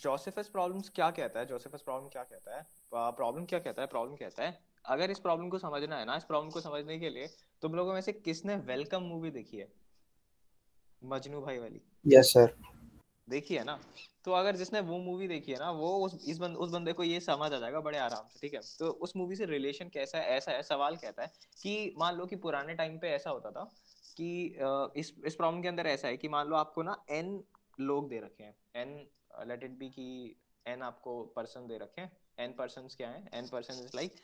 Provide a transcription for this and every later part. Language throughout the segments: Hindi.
जोसेफस प्रॉब्लम्स क्या कहता है जोसेफस प्रॉब्लम क्या कहता है प्रॉब्लम uh, क्या कहता है प्रॉब्लम कहता है अगर इस प्रॉब्लम को समझना है ना इस प्रॉब्लम को समझने के लिए तुम तो लोगों में से किसने वेलकम मूवी देखी है मजनू भाई वाली यस सर देखी है ना तो अगर जिसने वो मूवी देखी है ना वो उस इस बंद, उस बंदे को ये समझ आ जाएगा बड़े आराम से ठीक है तो उस मूवी से रिलेशन कैसा है ऐसा है सवाल कहता है कि मान लो कि पुराने टाइम पे ऐसा होता था कि uh, इस इस प्रॉब्लम के अंदर ऐसा है कि मान लो आपको ना एन लोग दे रखे हैं एन लेट इट बी कि एन आपको पर्सन दे रखे एन पर्सन क्या है एन पर्सन इज लाइक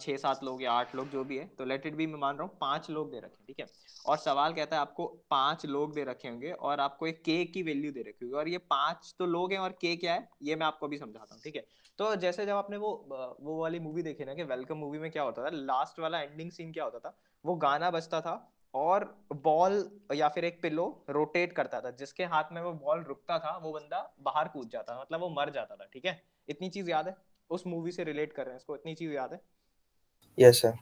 छः सात लोग या आठ लोग जो भी है तो लेट इट बी मैं मान रहा हूँ पाँच लोग दे रखे ठीक है और सवाल कहता है आपको पाँच लोग दे रखे होंगे और आपको एक के की वैल्यू दे रखी होगी और ये पाँच तो लोग हैं और के क्या है ये मैं आपको अभी समझाता हूँ ठीक है तो जैसे जब आपने वो वो वाली मूवी देखी ना कि वेलकम मूवी में क्या होता था लास्ट वाला एंडिंग सीन क्या होता था वो गाना बजता था और बॉल या फिर एक पिलो रोटेट करता था जिसके हाथ में वो बॉल रुकता था वो बंदा बाहर कूद जाता था मतलब वो मर जाता था ठीक है इतनी चीज याद है उस मूवी से रिलेट कर रहे हैं इसको इतनी चीज याद है यस yes, सर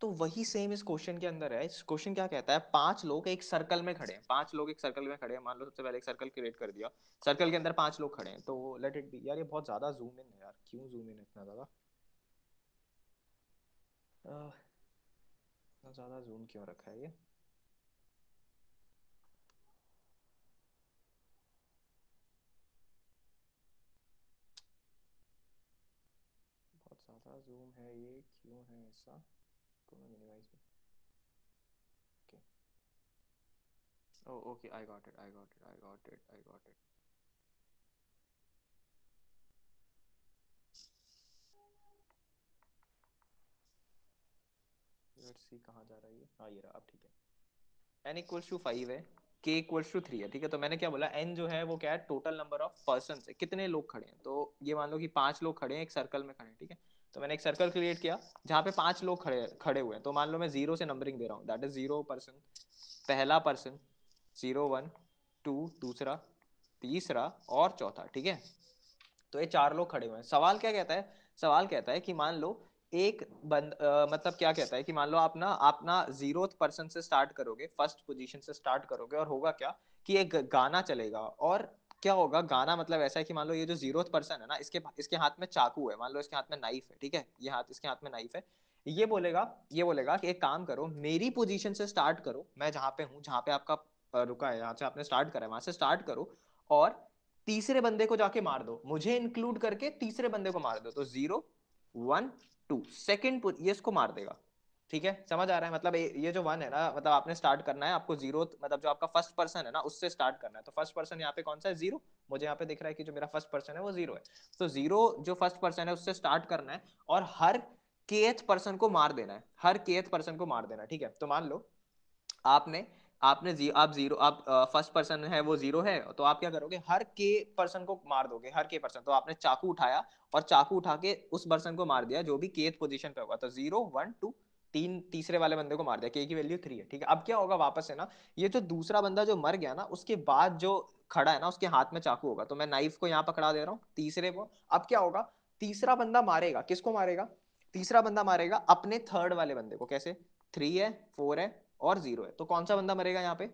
तो वही सेम इस क्वेश्चन के अंदर है इस क्वेश्चन क्या कहता है पांच लोग एक सर्कल में खड़े हैं पांच लोग एक सर्कल में खड़े हैं मान लो सबसे पहले एक सर्कल क्रिएट कर दिया सर्कल के अंदर पांच लोग खड़े हैं तो लेट इट बी यार ये बहुत ज्यादा जूम इन है यार क्यों जूम इन इतना ज्यादा इतना ज़्यादा जूम क्यों रखा है ये बहुत ज़्यादा जूम है ये क्यों है ऐसा को मैं मिनिमाइज भी okay okay I got it I got it I got it I got it let's see कहां जा रहा है ये हां ये रहा अब ठीक है n इक्वल्स टू 5 है k इक्वल्स टू 3 है ठीक है तो मैंने क्या बोला n जो है वो क्या है टोटल नंबर ऑफ पर्संस है कितने लोग खड़े हैं तो ये मान लो कि पांच लोग खड़े हैं एक सर्कल में खड़े हैं ठीक है तो मैंने एक सर्कल क्रिएट किया जहां पे पांच लोग खड़े खड़े हुए हैं तो मान लो मैं जीरो से नंबरिंग दे रहा हूं दैट इज जीरो पर्सन पहला पर्सन जीरो वन टू दूसरा तीसरा और चौथा ठीक है तो ये चार लोग खड़े हुए हैं सवाल क्या कहता है सवाल कहता है कि मान लो एक बंद आ, मतलब क्या कहता है कि मान लो आप ना आप ना जीरो पर्सन से स्टार्ट करोगे फर्स्ट पोजीशन से स्टार्ट करोगे और होगा क्या कि एक गाना चलेगा और क्या होगा गाना मतलब ऐसा है कि मान लो ये जो जीरो पर्सन है ना इसके इसके हाथ में चाकू है मान लो इसके हाथ में नाइफ है ठीक है ये हाथ इसके हाथ में नाइफ है ये बोलेगा ये बोलेगा कि एक काम करो मेरी पोजीशन से स्टार्ट करो मैं जहाँ पे हूँ जहाँ पे आपका रुका है जहाँ से आपने स्टार्ट करा है वहां से स्टार्ट करो और तीसरे बंदे को जाके मार दो मुझे इंक्लूड करके तीसरे बंदे को मार दो तो जीरो वन टू सेकेंड ये इसको मार देगा ठीक है समझ आ रहा है मतलब ये जो वन है ना मतलब आपने स्टार्ट करना है आपको जीरो मतलब जो आपका फर्स्ट पर्सन है ना उससे स्टार्ट करना है तो फर्स्ट पर्सन यहाँ पे कौन सा है जीरो मुझे यहाँ पे दिख रहा है कि जो मेरा फर्स्ट पर्सन है वो जीरो है तो जीरो जो फर्स्ट पर्सन है उससे स्टार्ट करना है और हर के पर्सन को मार देना है हर के पर्सन को मार देना ठीक है तो मान लो आपने आपने जी आप जीरो आप फर्स्ट पर्सन है वो जीरो है तो आप क्या करोगे हर के पर्सन को मार दोगे हर के पर्सन तो आपने चाकू उठाया और चाकू उठा के उस पर्सन को मार दिया जो भी केथ पोजीशन पे होगा तो जीरो वन टू तीन तीसरे वाले बंदे को मार दिया के की वैल्यू थ्री है ठीक है अब क्या होगा वापस है ना ये जो दूसरा बंदा जो मर गया ना उसके बाद जो खड़ा है ना उसके हाथ में चाकू होगा तो मैं नाइफ को यहाँ पकड़ा दे रहा हूँ तीसरे को अब क्या होगा तीसरा बंदा मारेगा किसको मारेगा तीसरा बंदा मारेगा अपने थर्ड वाले बंदे को कैसे थ्री है फोर है और जीरो है तो कौन सा बंदा मरेगा यहाँ पे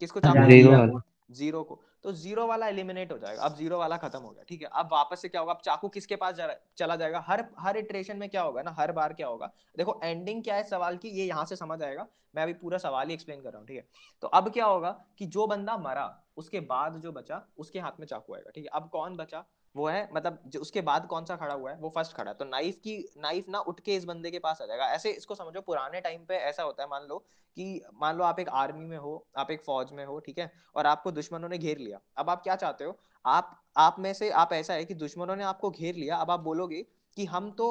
किसको हाँ, चाकू जीरो को तो जीरो वाला एलिमिनेट हो जाएगा अब जीरो वाला खत्म हो गया ठीक है अब वापस से क्या होगा अब चाकू किसके पास जा, चला जाएगा हर हर इटरेशन में क्या होगा ना हर बार क्या होगा देखो एंडिंग क्या है सवाल की ये यहाँ से समझ आएगा मैं अभी पूरा सवाल ही एक्सप्लेन कर रहा हूँ ठीक है तो अब क्या होगा कि जो बंदा मरा उसके बाद जो बचा उसके हाथ में चाकू आएगा ठीक है अब कौन बचा वो है मतलब जो उसके बाद कौन सा खड़ा हुआ है वो फर्स्ट खड़ा तो नाइफ की नाइफ ना उठ के इस बंदे के पास आ जाएगा ऐसे इसको समझो पुराने टाइम पे ऐसा होता है मान लो कि मान लो आप एक आर्मी में हो आप एक फौज में हो ठीक है और आपको दुश्मनों ने घेर लिया अब आप क्या चाहते हो आप आप में से आप ऐसा है कि दुश्मनों ने आपको घेर लिया अब आप बोलोगे कि हम तो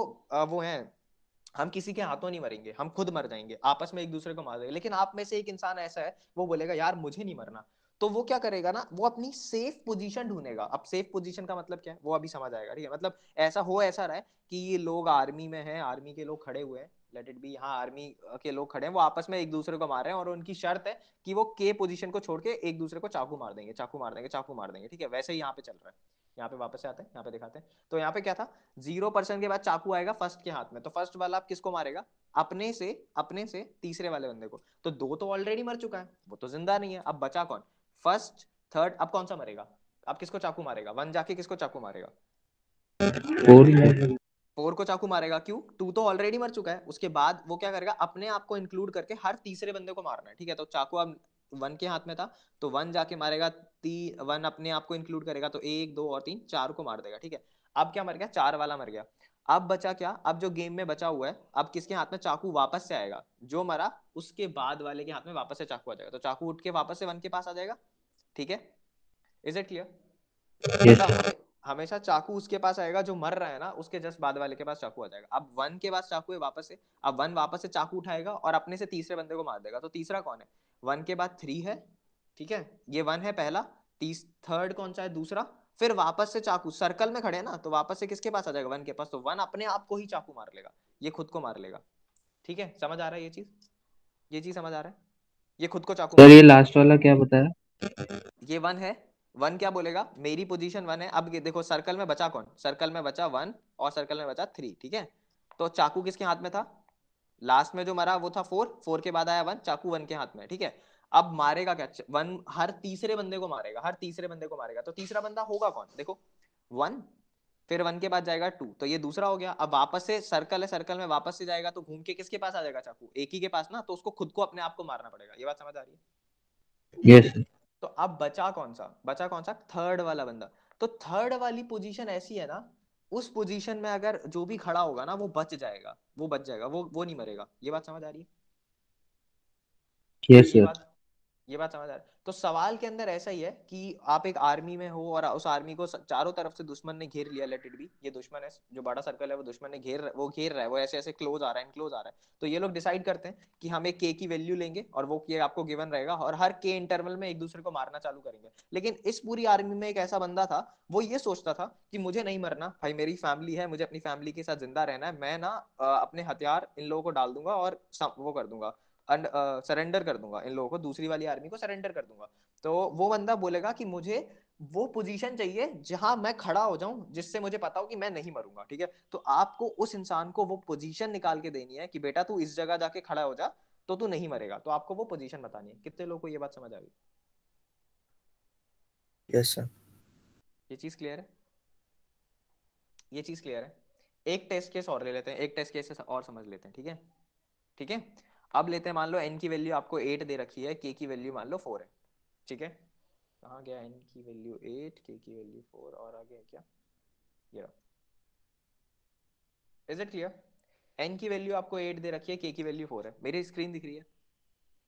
वो हैं हम किसी के हाथों नहीं मरेंगे हम खुद मर जाएंगे आपस में एक दूसरे को मार देंगे लेकिन आप में से एक इंसान ऐसा है वो बोलेगा यार मुझे नहीं मरना तो वो क्या करेगा ना वो अपनी सेफ पोजीशन ढूंढेगा अब सेफ पोजीशन का मतलब क्या है वो अभी समझ आएगा ठीक है मतलब ऐसा हो ऐसा रहा है कि ये लोग आर्मी में हैं आर्मी के लोग खड़े हुए हैं लेट इट बी यहाँ आर्मी के लोग खड़े हैं वो आपस में एक दूसरे को मार रहे हैं और उनकी शर्त है कि वो के पोजीशन को छोड़ के एक दूसरे को चाकू मार देंगे चाकू मार देंगे चाकू मार देंगे ठीक है वैसे ही यहाँ पे चल रहा है यहाँ पे वापस आते हैं यहाँ पे दिखाते हैं तो यहाँ पे क्या था जीरो परसेंट के बाद चाकू आएगा फर्स्ट के हाथ में तो फर्स्ट वाला आप किसको मारेगा अपने से अपने से तीसरे वाले बंदे को तो दो तो ऑलरेडी मर चुका है वो तो जिंदा नहीं है अब बचा कौन फर्स्ट थर्ड अब कौन सा मरेगा अब किसको चाकू मारेगा वन जाके किसको चाकू मारेगा फोर फोर को चाकू मारेगा क्यों टू तो ऑलरेडी मर चुका है उसके बाद वो क्या करेगा अपने आप को इंक्लूड करके हर तीसरे बंदे को मारना है ठीक है तो चाकू अब वन के हाथ में था तो वन जाके मारेगा ती वन अपने आप को इंक्लूड करेगा तो एक दो और तीन चार को मार देगा ठीक है अब क्या मर गया चार वाला मर गया अब बचा क्या अब जो गेम में बचा हुआ है अब किसके हाथ में चाकू वापस से आएगा जो मरा उसके बाद वाले के हाथ में वापस से चाकू आ जाएगा तो चाकू उठ के वापस से वन के पास आ जाएगा ठीक है इज इट क्लियर हमेशा चाकू उसके पास आएगा जो मर रहा है ना उसके जस्ट बाद वाले के पास चाकू आ जाएगा अब वन के पास चाकू है वापस से अब वन वापस से चाकू उठाएगा और अपने से तीसरे बंदे को मार देगा तो तीसरा कौन है वन के बाद थ्री है ठीक है ये वन है पहला तीस थर्ड कौन सा है दूसरा फिर वापस से चाकू सर्कल में खड़े ना तो वापस से किसके पास आ जाएगा वन के पास तो वन अपने आप को ही चाकू मार लेगा ये खुद को मार लेगा ठीक है समझ आ रहा है ये चीज ये चीज समझ आ रहा है ये खुद को चाकू ये लास्ट वाला क्या बताया ये वन है वन क्या बोलेगा मेरी पोजीशन वन है अब देखो सर्कल में बचा कौन सर्कल में बचा वन और सर्कल में बचा थ्री ठीक है तो चाकू किसके हाथ में था लास्ट में जो मरा वो था फोर फोर के बाद आया वन चाकू वन के हाथ में ठीक है अब मारेगा क्या वन हर तीसरे बंदे को मारेगा हर तीसरे बंदे को मारेगा तो तीसरा बंदा होगा कौन देखो वन फिर वन के बाद जाएगा टू तो ये दूसरा हो गया अब वापस से सर्कल है सर्कल में वापस से जाएगा तो घूम के किसके पास आ जाएगा चाकू एक ही के पास ना तो उसको खुद को अपने आप को मारना पड़ेगा ये बात समझ आ रही है yes. तो अब बचा कौन सा बचा कौन सा थर्ड वाला बंदा तो थर्ड वाली पोजीशन ऐसी है ना उस पोजीशन में अगर जो भी खड़ा होगा ना वो बच जाएगा वो बच जाएगा वो वो नहीं मरेगा ये बात समझ आ रही है yes, तो ये बात ये बात समझ आ रहा है तो सवाल के अंदर ऐसा ही है कि आप एक आर्मी में हो और उस आर्मी को चारों तरफ से दुश्मन ने घेर लिया लेट इट बी ये दुश्मन है जो बड़ा सर्कल है वो दुश्मन ने घेर वो घेर रहा है वो ऐसे ऐसे क्लोज आ रहा है क्लोज आ रहा है तो ये लोग डिसाइड करते हैं कि हम एक के की वैल्यू लेंगे और वो के आपको गिवन रहेगा और हर के इंटरवल में एक दूसरे को मारना चालू करेंगे लेकिन इस पूरी आर्मी में एक ऐसा बंदा था वो ये सोचता था कि मुझे नहीं मरना भाई मेरी फैमिली है मुझे अपनी फैमिली के साथ जिंदा रहना है मैं ना अपने हथियार इन लोगों को डाल दूंगा और वो कर दूंगा सरेंडर अं, कर दूंगा इन लोगों को दूसरी वाली आर्मी को सरेंडर कर दूंगा तो वो बंदा बोलेगा कि मुझे वो पोजीशन चाहिए जहां मैं खड़ा हो जाऊं जिससे मुझे पता हो कि मैं नहीं मरूंगा ठीक है तो आपको उस इंसान को वो पोजीशन निकाल के देनी है कि बेटा तू इस जगह जाके खड़ा हो जा तो तू नहीं मरेगा तो आपको वो पोजीशन बतानी है कितने लोगों को ये बात समझ आ गई यस सर ये चीज क्लियर है ये चीज क्लियर है एक टेस्ट केस और ले लेते हैं एक टेस्ट केस और समझ लेते हैं ठीक है ठीक है अब लेते हैं मान लो एन की वैल्यू आपको एट दे रखी है के की वैल्यू मान लो फोर है ठीक है कहा गया एन की वैल्यू एट के की वैल्यू फोर और आगे है क्या ये इज इट क्लियर एन की वैल्यू आपको एट दे रखी है के की वैल्यू फोर है मेरी स्क्रीन दिख रही है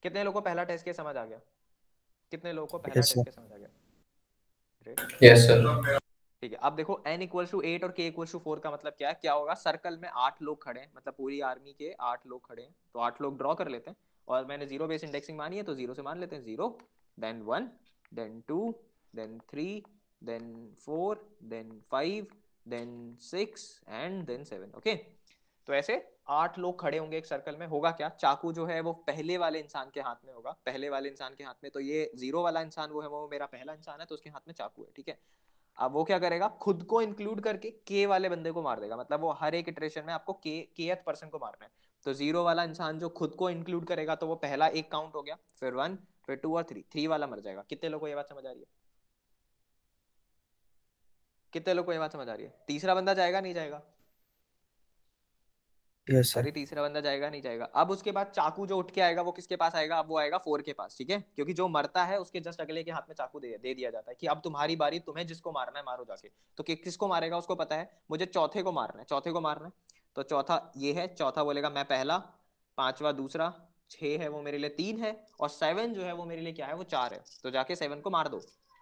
कितने लोगों को पहला टेस्ट केस समझ आ गया कितने लोगों को पहला टेस्ट केस समझ आ गया यस सर ठीक है अब देखो एन इक्वल टू एट और के इक्वल टू फोर का मतलब क्या है क्या होगा सर्कल में आठ लोग खड़े हैं मतलब पूरी आर्मी के आठ लोग खड़े हैं तो आठ लोग ड्रॉ कर लेते हैं और मैंने जीरो बेस इंडेक्सिंग मानी है तो जीरो से मान लेते हैं zero then one then two then three then four then five then six and then seven okay तो ऐसे आठ लोग खड़े होंगे एक सर्कल में होगा क्या चाकू जो है वो पहले वाले इंसान के हाथ में होगा पहले वाले इंसान के हाथ में तो ये जीरो वाला इंसान वो है वो मेरा पहला इंसान है तो उसके हाथ में चाकू है ठीक है अब वो क्या करेगा खुद को इंक्लूड करके के वाले बंदे को मार देगा मतलब वो हर एक इटरेशन में आपको के पर्सन को मारना है तो जीरो वाला इंसान जो खुद को इंक्लूड करेगा तो वो पहला एक काउंट हो गया फिर वन फिर टू और थ्री थ्री वाला मर जाएगा कितने लोग को ये बात समझ आ रही है कितने लोग को ये बात समझ आ रही है तीसरा बंदा जाएगा नहीं जाएगा यस सर अरे तीसरा बंदा जाएगा नहीं जाएगा अब उसके बाद चाकू जो उठ के आएगा वो किसके पास आएगा अब वो आएगा फोर के पास ठीक है क्योंकि जो मरता है उसके जस्ट अगले के हाथ में चाकू दे, दे दिया जाता है कि अब तुम्हारी बारी तुम्हें जिसको मारना है मारो जाके तो कि, किसको मारेगा उसको पता है मुझे चौथे को मारना है चौथे को मारना है तो चौथा ये है चौथा बोलेगा मैं पहला पांचवा दूसरा छह है वो मेरे लिए तीन है और सेवन जो है वो मेरे लिए क्या है वो चार है तो जाके सेवन को मार दो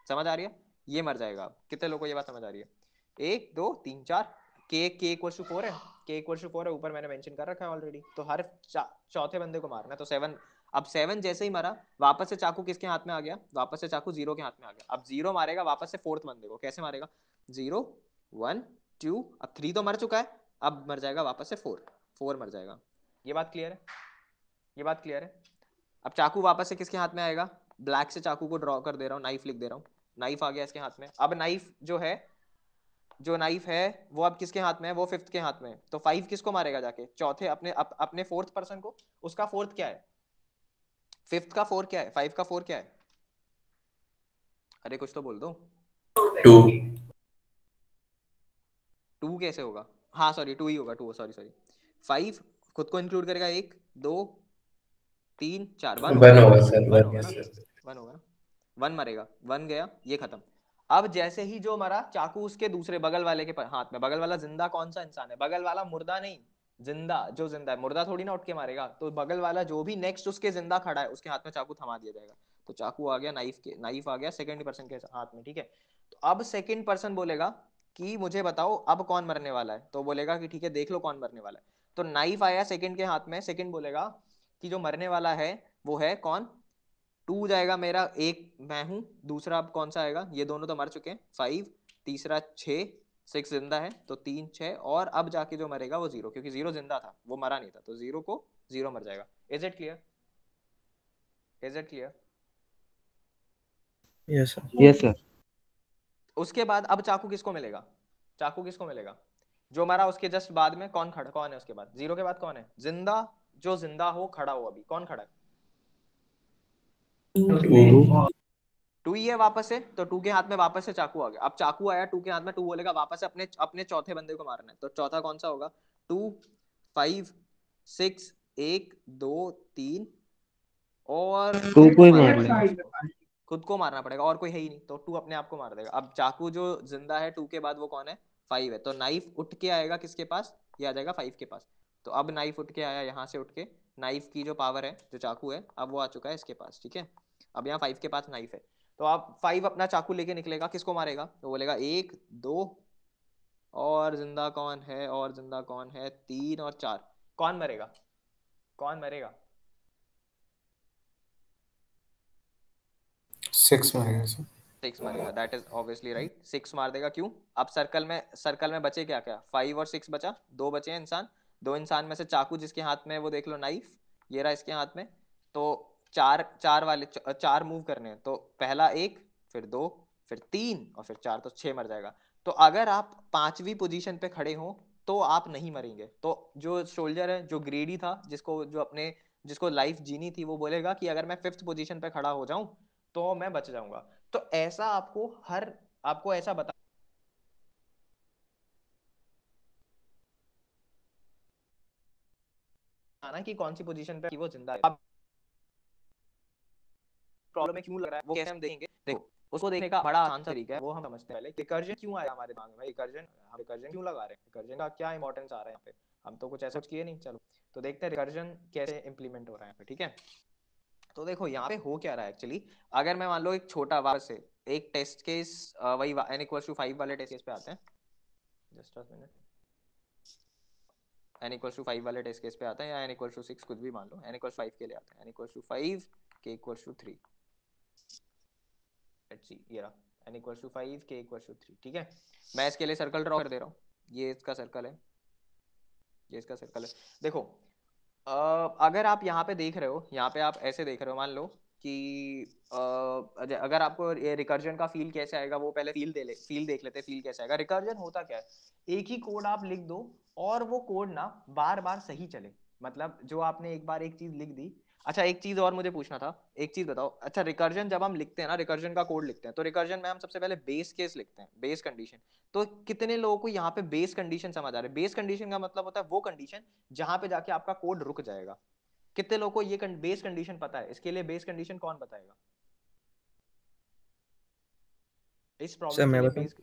समझ आ रही है ये मर जाएगा कितने लोगों को ये बात समझ आ रही है एक दो तीन चार के के इक्वल टू फोर है कि एक वर्ष फोर है ऊपर मैंने मेंशन कर रखा है ऑलरेडी तो हर चौथे बंदे को मारना तो सेवन अब सेवन जैसे ही मारा वापस से चाकू किसके हाथ में आ गया वापस से चाकू जीरो के हाथ में आ गया अब जीरो मारेगा वापस से फोर्थ बंदे को कैसे मारेगा जीरो वन टू अब थ्री तो मर चुका है अब मर जाएगा वापस से फोर फोर मर जाएगा ये बात क्लियर है ये बात क्लियर है अब चाकू वापस से किसके हाथ में आएगा ब्लैक से चाकू को ड्रॉ कर दे रहा हूँ नाइफ लिख दे रहा हूँ नाइफ आ गया इसके हाथ में अब नाइफ जो है जो नाइफ है वो अब किसके हाथ में है वो फिफ्थ के हाथ में है तो फाइव किसको मारेगा जाके चौथे अपने अप, अपने फोर्थ पर्सन को उसका फोर्थ क्या है फिफ्थ का फोर क्या है फाइव का फोर क्या है अरे कुछ तो बोल दो टू टू कैसे होगा हाँ सॉरी टू ही होगा टू सॉरी सॉरी फाइव खुद को इंक्लूड करेगा एक दो तीन चार वन होगा वन होगा वन मरेगा वन गया ये खत्म अब जैसे ही जो मरा चाकू उसके दूसरे बगल वाले के हाथ में बगल वाला जिंदा कौन सा इंसान है बगल वाला मुर्दा नहीं जिंदा जो जिंदा है मुर्दा थोड़ी ना उठ के मारेगा तो बगल वाला जो भी नेक्स्ट उसके जिंदा खड़ा है उसके हाथ में चाकू थमा दिया जाएगा तो चाकू आ गया नाइफ के नाइफ आ गया सेकेंड पर्सन के हाथ में ठीक है तो अब सेकेंड पर्सन बोलेगा कि मुझे बताओ अब कौन मरने वाला है तो बोलेगा कि ठीक है देख लो कौन मरने वाला है तो नाइफ आया सेकेंड के हाथ में सेकेंड बोलेगा कि जो मरने वाला है वो है कौन टू जाएगा मेरा एक मैं हूँ दूसरा अब कौन सा आएगा ये दोनों तो मर चुके हैं फाइव तीसरा छः सिक्स जिंदा है तो तीन छः और अब जाके जो मरेगा वो जीरो क्योंकि जीरो जिंदा था वो मरा नहीं था तो जीरो को जीरो मर जाएगा is it clear is it clear yes sir yes sir उसके बाद अब चाकू किसको मिलेगा चाकू किसको मिलेगा जो मरा उसके जस्ट बाद में कौन खड़ा कौन है उसके बाद जीरो के बाद कौन है जिंदा जो जिंदा हो खड़ा हो अभी कौन खड़ा है टू ही है वापस से तो टू के हाथ में वापस से चाकू आ गया अब चाकू आया टू के हाथ में टू बोलेगा वापस से अपने अपने चौथे बंदे को मारना है तो चौथा कौन सा होगा टू फाइव सिक्स एक दो तीन और टू को ही मार लेगा खुद को मारना पड़ेगा और कोई है ही नहीं तो टू अपने आप को मार देगा अब चाकू जो जिंदा है टू के बाद वो कौन है फाइव है तो नाइफ उठ के आएगा किसके पास ये आ जाएगा फाइव के पास तो अब नाइफ उठ के आया यहाँ से उठ के नाइफ की जो पावर है जो चाकू है अब वो आ चुका है इसके पास ठीक है अब यहाँ फाइव के पास नाइफ है तो आप फाइव अपना चाकू लेके निकलेगा किसको मारेगा तो बोलेगा एक दो और जिंदा कौन है और जिंदा कौन है तीन और चार कौन मरेगा कौन मरेगा सिक्स मरेगा सिक्स मारेगा that is obviously right six मार देगा क्यों अब सर्कल में सर्कल में बचे क्या क्या फाइव और सिक्स बचा दो बचे हैं इंसान दो इंसान में से चाकू जिसके हाथ में वो देख लो नाइफ ये रहा इसके हाथ में तो चार चार वाले चार मूव करने हैं तो पहला एक फिर दो फिर तीन और फिर चार तो छह मर जाएगा तो अगर आप पांचवी पोजीशन पे खड़े हो तो आप नहीं मरेंगे तो जो सोल्जर है जो ग्रेडी था जिसको जो अपने जिसको लाइफ जीनी थी वो बोलेगा कि अगर मैं फिफ्थ पोजीशन पे खड़ा हो जाऊं तो मैं बच जाऊंगा तो ऐसा आपको हर आपको ऐसा बता बताना कि कौन सी पोजीशन पे वो जिंदा है प्रॉब्लम में क्यों लग रहा है वो कैसे हम देखेंगे देखो उसको देखने का बड़ा आसान तरीका है वो हम समझते हैं पहले रिकर्जन क्यों आया हमारे दिमाग में रिकर्जन हम रिकर्जन क्यों लगा रहे हैं रिकर्जन का क्या इंपॉर्टेंस आ रहा है यहाँ पे हम तो कुछ ऐसा कुछ किए नहीं चलो तो देखते हैं रिकर्जन कैसे इंप्लीमेंट हो रहा है ठीक है तो देखो यहाँ पे हो क्या रहा है एक्चुअली अगर मैं मान लो एक छोटा वापस से एक टेस्ट केस वही एन इक्वल टू फाइव वाले टेस्ट केस पे आते हैं just minute N equals to five वाले टेस्ट केस पे आता है या एन इक्वल्स टू सिक्स कुछ भी मान लो एन इक्वल्स फाइव के लिए आता है N equals to five K equals to three let's ये रहा N equals to five K equals to three ठीक है मैं इसके लिए सर्कल ड्रॉ कर दे रहा हूँ ये इसका सर्कल है ये इसका सर्कल है देखो अगर आप यहाँ पे देख रहे हो यहाँ पे आप ऐसे देख रहे हो मान लो कि आ, अगर आपको ये रिकर्जन का फील कैसे आएगा वो पहले फील दे ले फील देख लेते फील कैसे आएगा रिकर्जन होता क्या है एक ही कोड आप लिख दो और वो कोड ना बार बार सही चले मतलब जो आपने एक बार एक चीज लिख दी अच्छा एक चीज और मुझे पूछना था एक चीज बताओ अच्छा रिकर्जन जब हम लिखते हैं ना रिकर्जन का कोड लिखते हैं तो रिकर्जन में हम सबसे पहले बेस केस लिखते हैं बेस कंडीशन तो कितने लोगों को यहाँ पे बेस कंडीशन समझ आ रहा है बेस कंडीशन का मतलब होता है वो कंडीशन जहाँ पे जाके आपका कोड रुक जाएगा कितने लोगों को ये बेस कंडीशन पता है इसके लिए बेस कंडीशन कौन बताएगा इस प्रॉब्लम के बेस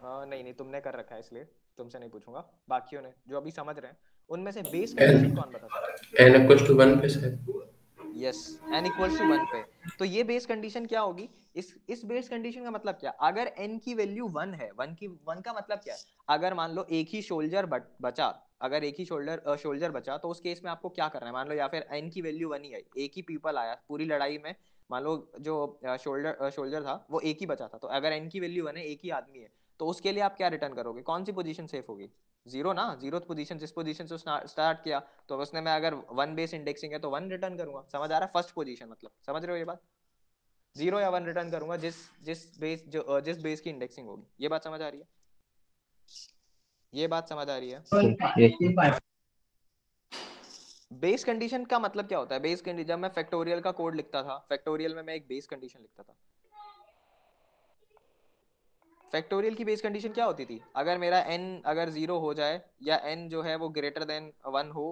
हाँ, नहीं नहीं तुमने कर रखा है इसलिए तुमसे नहीं पूछूंगा बाकियों ने जो अभी समझ रहे हैं उनमें से बेस कंडीशन कौन बताता है n 1 पे सर यस n 1 पे तो ये बेस कंडीशन क्या होगी इस इस बेस कंडीशन का मतलब क्या अगर एन की वैल्यू वन है वन की वन का मतलब क्या है अगर मान लो एक ही शोल्जर बचा अगर एक ही शोल्डर शोल्जर बचा तो उस केस में आपको क्या करना है मान लो या फिर एन की वैल्यू वन ही आई एक ही पीपल आया पूरी लड़ाई में मान लो जो शोल्डर शोल्जर था वो एक ही बचा था तो अगर एन की वैल्यू वन है एक ही आदमी है तो उसके लिए आप क्या रिटर्न करोगे कौन सी पोजीशन सेफ होगी जीरो ना जीरो तो पोजीशन जिस पोजीशन से स्टार्ट किया तो उसने मैं अगर वन बेस इंडेक्सिंग है तो वन रिटर्न करूंगा समझ आ रहा है फर्स्ट पोजीशन मतलब समझ रहे हो ये बात जीरो या वन रिटर्न करूंगा जिस जिस बेस जो जिस बेस की इंडेक्सिंग होगी ये बात समझ आ रही है ये बात समझ आ रही है बेस कंडीशन का मतलब क्या होता है बेस कंडीशन जब मैं फैक्टोरियल का कोड लिखता था फैक्टोरियल में मैं एक बेस कंडीशन लिखता था फैक्टोरियल की बेस कंडीशन क्या होती थी अगर मेरा एन अगर जीरो हो जाए या एन जो है वो ग्रेटर देन वन हो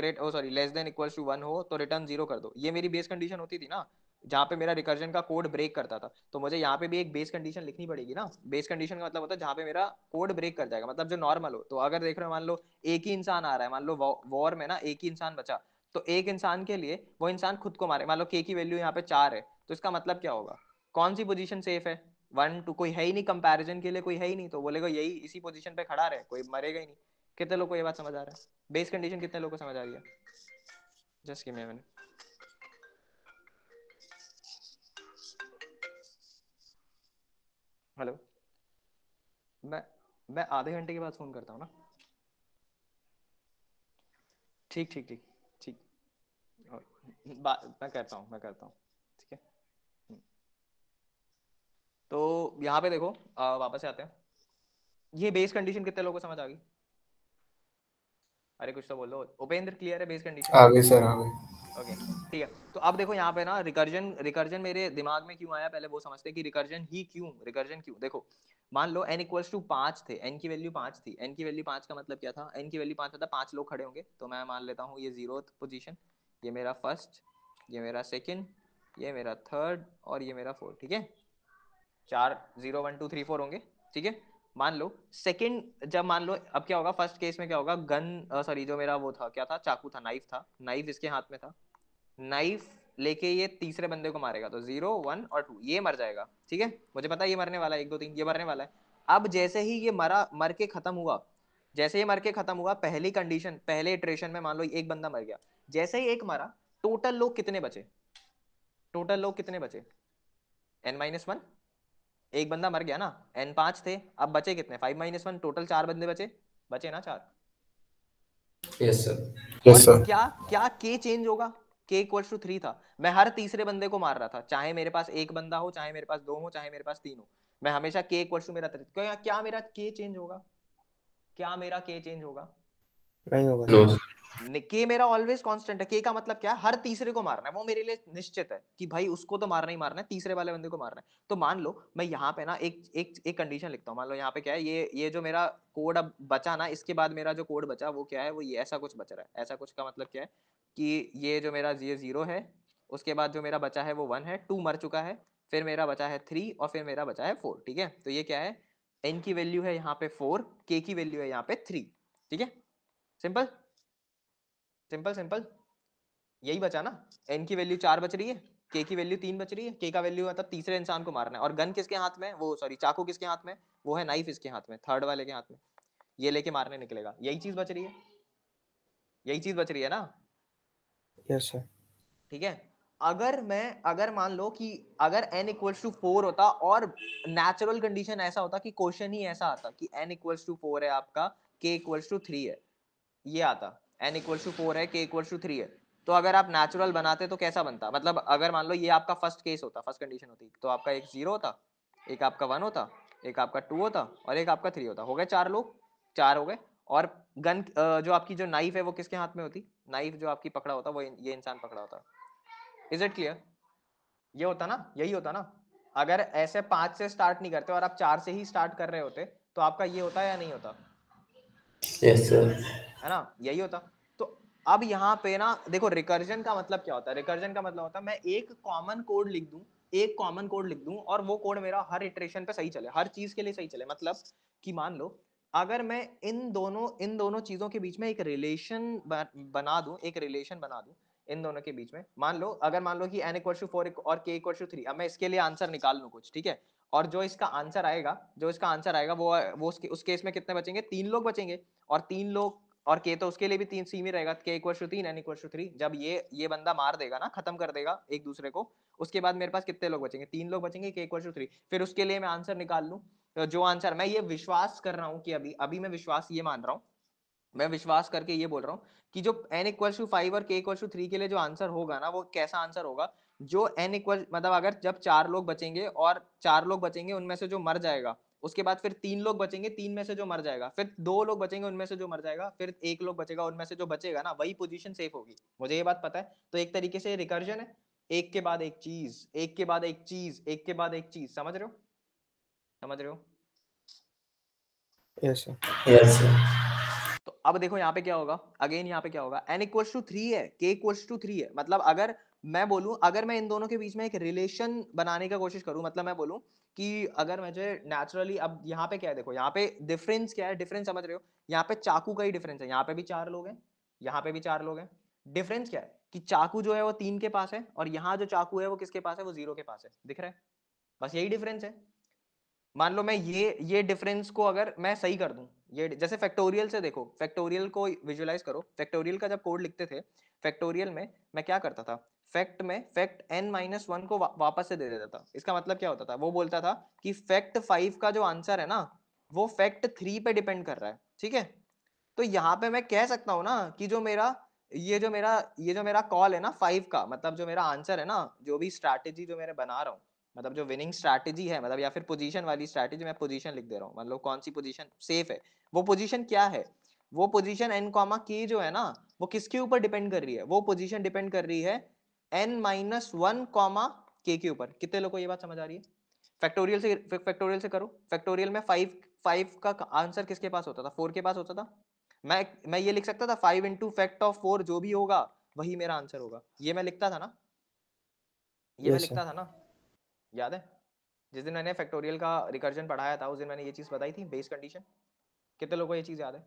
great oh sorry less than equals to one हो तो रिटर्न जीरो कर दो ये मेरी बेस कंडीशन होती थी ना जहाँ पे मेरा रिकर्जन का कोड ब्रेक करता था तो मुझे यहाँ पे भी एक बेस कंडीशन लिखनी पड़ेगी ना बेस कंडीशन का मतलब होता है जहाँ पे मेरा कोड ब्रेक कर जाएगा मतलब जो नॉर्मल हो तो अगर देख रहे हो मान लो एक ही इंसान आ रहा है मान लो वॉर में ना एक ही इंसान बचा तो एक इंसान के लिए वो इंसान खुद को मारे मान लो के की वैल्यू यहाँ पे चार है तो इसका मतलब क्या होगा कौन सी पोजीशन सेफ है वन टू कोई है ही नहीं कंपैरिजन के लिए कोई है ही नहीं तो बोलेगा यही इसी पोजीशन पे खड़ा रहे कोई मरेगा ही नहीं कितने लोग को ये बात समझ आ रहा है बेस कंडीशन कितने लोग को समझ आ रही है जस्ट गिव मैंने हेलो मैं मैं आधे घंटे के बाद फोन करता हूँ ना ठीक ठीक ठीक ठीक और मैं करता हूँ मैं करता हूँ ठीक है हम्म। तो यहाँ पे देखो आ, वापस आते हैं ये बेस कंडीशन कितने लोगों को समझ आ गई अरे कुछ तो बोलो उपेंद्र क्लियर है बेस कंडीशन आ सर आ गए ओके ठीक है तो अब देखो यहाँ पे ना रिकर्जन रिकर्जन मेरे दिमाग में क्यों आया पहले वो समझते कि रिकर्जन ही क्यों रिकर्जन क्यों देखो मान लो एन इक्वल्स टू पांच थे एन की वैल्यू पांच थी एन की वैल्यू पांच का मतलब क्या था एन की वैल्यू पांच था पांच लोग खड़े होंगे तो मैं मान लेता हूँ ये जीरो पोजिशन ये मेरा फर्स्ट ये मेरा सेकेंड ये मेरा थर्ड और ये मेरा फोर्थ ठीक है चार zero one two three four होंगे ठीक है मान लो सेकेंड जब मान लो अब क्या होगा फर्स्ट केस में क्या होगा गन सॉरी जो मेरा वो था क्या था चाकू था नाइफ था नाइफ इसके हाथ में था नाइफ लेके ये तीसरे बंदे को मारेगा तो जीरो वन और टू ये मर जाएगा ठीक है मुझे पता है ये मरने वाला है एक दो तीन ये मरने वाला है अब जैसे ही ये मरा मर के खत्म हुआ जैसे ही मर के खत्म हुआ पहली कंडीशन पहले इटरेशन में मान लो एक बंदा मर गया जैसे ही एक मरा टोटल लोग कितने बचे टोटल लोग कितने बचे एन माइनस वन एक बंदा मर गया ना एन पांच थे अब बचे कितने फाइव माइनस वन टोटल चार बंदे बचे बचे ना चार yes, sir. Yes, sir. क्या क्या के चेंज होगा इक्वल्स टू थ्री था मैं हर तीसरे बंदे को मार रहा था चाहे मेरे पास एक बंदा हो चाहे मेरे पास दो हो चाहे मेरे पास तीन हो मैं हमेशा के इक्वल्स टू मेरा क्या, क्या मेरा के चेंज होगा क्या मेरा के चेंज होगा नहीं होगा के मेरा ऑलवेज कांस्टेंट है के का मतलब क्या हर तीसरे को मारना है वो मेरे लिए निश्चित है कि भाई उसको तो मारना ही मारना है तीसरे वाले बंदे को मारना है तो मान लो मैं यहाँ पे ना एक एक एक कंडीशन लिखता हूँ मान लो यहाँ पे क्या है ये ये जो मेरा कोड अब बचा ना इसके बाद मेरा जो कोड बचा वो क्या है वो ये ऐसा कुछ बच रहा है ऐसा कुछ का मतलब क्या है कि ये जो मेरा ये ज़ीरो है उसके बाद जो मेरा बचा है वो वन है टू मर चुका है फिर मेरा बचा है थ्री और फिर मेरा बचा है फोर ठीक है तो ये क्या है एन की वैल्यू है यहाँ पे फोर के की वैल्यू है यहाँ पे थ्री ठीक है सिंपल सिंपल सिंपल यही बचा ना एन की वैल्यू चार बच रही है के की वैल्यू तीन बच रही है के का वैल्यू मतलब तीसरे इंसान को मारना है और गन किसके हाथ में वो सॉरी चाकू किसके हाथ में वो है नाइफ इसके हाथ में थर्ड वाले के हाथ में ये लेके मारने निकलेगा यही चीज बच रही है यही चीज बच रही है ना यस सर ठीक है अगर मैं अगर मान लो कि अगर n इक्वल्स टू फोर होता और नेचुरल कंडीशन ऐसा होता कि क्वेश्चन ही ऐसा आता कि n इक्वल्स टू फोर है आपका k इक्वल्स टू थ्री है ये आता n इक्वल्स टू फोर है k इक्वल्स टू थ्री है तो अगर आप नेचुरल बनाते तो कैसा बनता मतलब अगर मान लो ये आपका फर्स्ट केस होता फर्स्ट कंडीशन होती तो आपका एक जीरो होता एक आपका वन होता एक आपका टू होता और एक आपका थ्री होता हो गए चार लोग चार हो गए और गन जो आपकी जो नाइफ है वो किसके हाथ में होती नाइफ जो आपकी पकड़ा होता वो ये इंसान पकड़ा होता इज इट क्लियर ये होता ना यही होता ना अगर ऐसे पांच से स्टार्ट नहीं करते और आप चार से ही स्टार्ट कर रहे होते तो आपका ये होता या नहीं होता yes, है ना यही होता तो अब यहाँ पे ना देखो रिकर्जन का मतलब क्या होता है रिकर्जन का मतलब होता है मैं एक कॉमन कोड लिख दू एक कॉमन कोड लिख दू और वो कोड मेरा हर इटरेशन पे सही चले हर चीज के लिए सही चले मतलब कि मान लो अगर मैं इन दोनों इन दोनों चीज़ों के बीच में एक रिलेशन बना दूं एक रिलेशन बना दूं इन दोनों के बीच में मान लो अगर मान लो कि एन इक्वल टू फोर और के इक्वल टू थ्री अब मैं इसके लिए आंसर निकाल लूँ कुछ ठीक है और जो इसका आंसर आएगा जो इसका आंसर आएगा वो वो उसके उस केस में कितने बचेंगे तीन लोग बचेंगे और तीन लोग और के तो उसके लिए भी तीन सीमी रहेगा के इक्वल टू तीन एन इक्वल टू थ्री जब ये ये बंदा मार देगा ना खत्म कर देगा एक दूसरे को उसके बाद मेरे पास कितने लोग बचेंगे तीन लोग बचेंगे के इक्वल टू थ्री फिर उसके लिए मैं आंसर निकाल लूँ तो जो आंसर मैं ये विश्वास कर रहा हूँ कि अभी अभी मैं विश्वास ये मान रहा हूँ मैं विश्वास करके ये बोल रहा हूँ कि जो एन इक्वल टू फाइव और के इक्वल टू थ्री के लिए जो आंसर होगा ना वो कैसा आंसर होगा जो एन इक्वल मतलब अगर जब चार लोग बचेंगे और चार लोग बचेंगे उनमें से जो मर जाएगा उसके बाद फिर तीन लोग बचेंगे तीन में से जो मर जाएगा फिर दो लोग बचेंगे उनमें से जो मर जाएगा फिर एक लोग बचेगा उनमें से जो बचेगा ना वही पोजीशन सेफ होगी मुझे ये बात पता है तो एक तरीके से रिकर्जन है एक के बाद एक चीज एक के बाद एक चीज एक के बाद एक चीज समझ रहे हो समझ रहे हो यस यस तो अब देखो यहाँ पे क्या होगा अगेन यहाँ पे क्या होगा एन इक्वल टू थ्री है के इक्वल टू थ्री है मतलब अगर मैं बोलूं अगर मैं इन दोनों के बीच में एक रिलेशन बनाने का कोशिश करूं मतलब मैं बोलूं कि अगर मुझे नेचुरली अब यहाँ पे क्या है देखो यहाँ पे डिफरेंस क्या है डिफरेंस समझ रहे हो यहाँ पे चाकू का ही डिफरेंस है यहाँ पे भी चार लोग हैं यहाँ पे भी चार लोग हैं डिफरेंस क्या है कि चाकू जो है वो तीन के पास है और यहाँ जो चाकू है वो किसके पास है वो जीरो के पास है दिख रहा है बस यही डिफरेंस है मान लो मैं ये ये डिफरेंस को अगर मैं सही कर दूं ये जैसे फैक्टोरियल से देखो फैक्टोरियल को विजुअलाइज करो फैक्टोरियल का जब कोड लिखते थे फैक्टोरियल में मैं क्या करता था फैक्ट में फैक्ट एन माइनस वन को वा, वापस से दे देता था इसका मतलब क्या होता था वो बोलता था कि फैक्ट फाइव का जो आंसर है ना वो फैक्ट थ्री पे डिपेंड कर रहा है ठीक है तो यहाँ पे मैं कह सकता हूँ ना कि जो मेरा ये जो मेरा ये जो मेरा कॉल है ना फाइव का मतलब जो मेरा आंसर है ना जो भी स्ट्रैटेजी जो मेरे बना रहा हूँ मतलब जो विनिंग स्ट्रैटेजी है मतलब या फिर पोजीशन वाली स्ट्रैटेजी मैं पोजीशन लिख दे रहा हूँ मतलब कौन सी पोजीशन सेफ है वो पोजीशन क्या है वो पोजीशन एन कॉमा के जो है ना वो किसके ऊपर डिपेंड कर रही है वो पोजीशन डिपेंड कर रही है एन माइनस वन कॉमा के के ऊपर कितने लोगों को ये बात समझ आ रही है फैक्टोरियल से फैक्टोरियल से करो फैक्टोरियल में फाइव फाइव का आंसर किसके पास होता था फोर के पास होता था मैं मैं ये लिख सकता था five into fact of four जो भी होगा वही मेरा आंसर होगा ये मैं लिखता था ना ये yes, मैं लिखता था ना याद है जिस दिन मैंने फैक्टोरियल का रिकर्जन पढ़ाया था उस दिन मैंने ये चीज बताई थी बेस कंडीशन कितने लोगों को ये चीज याद है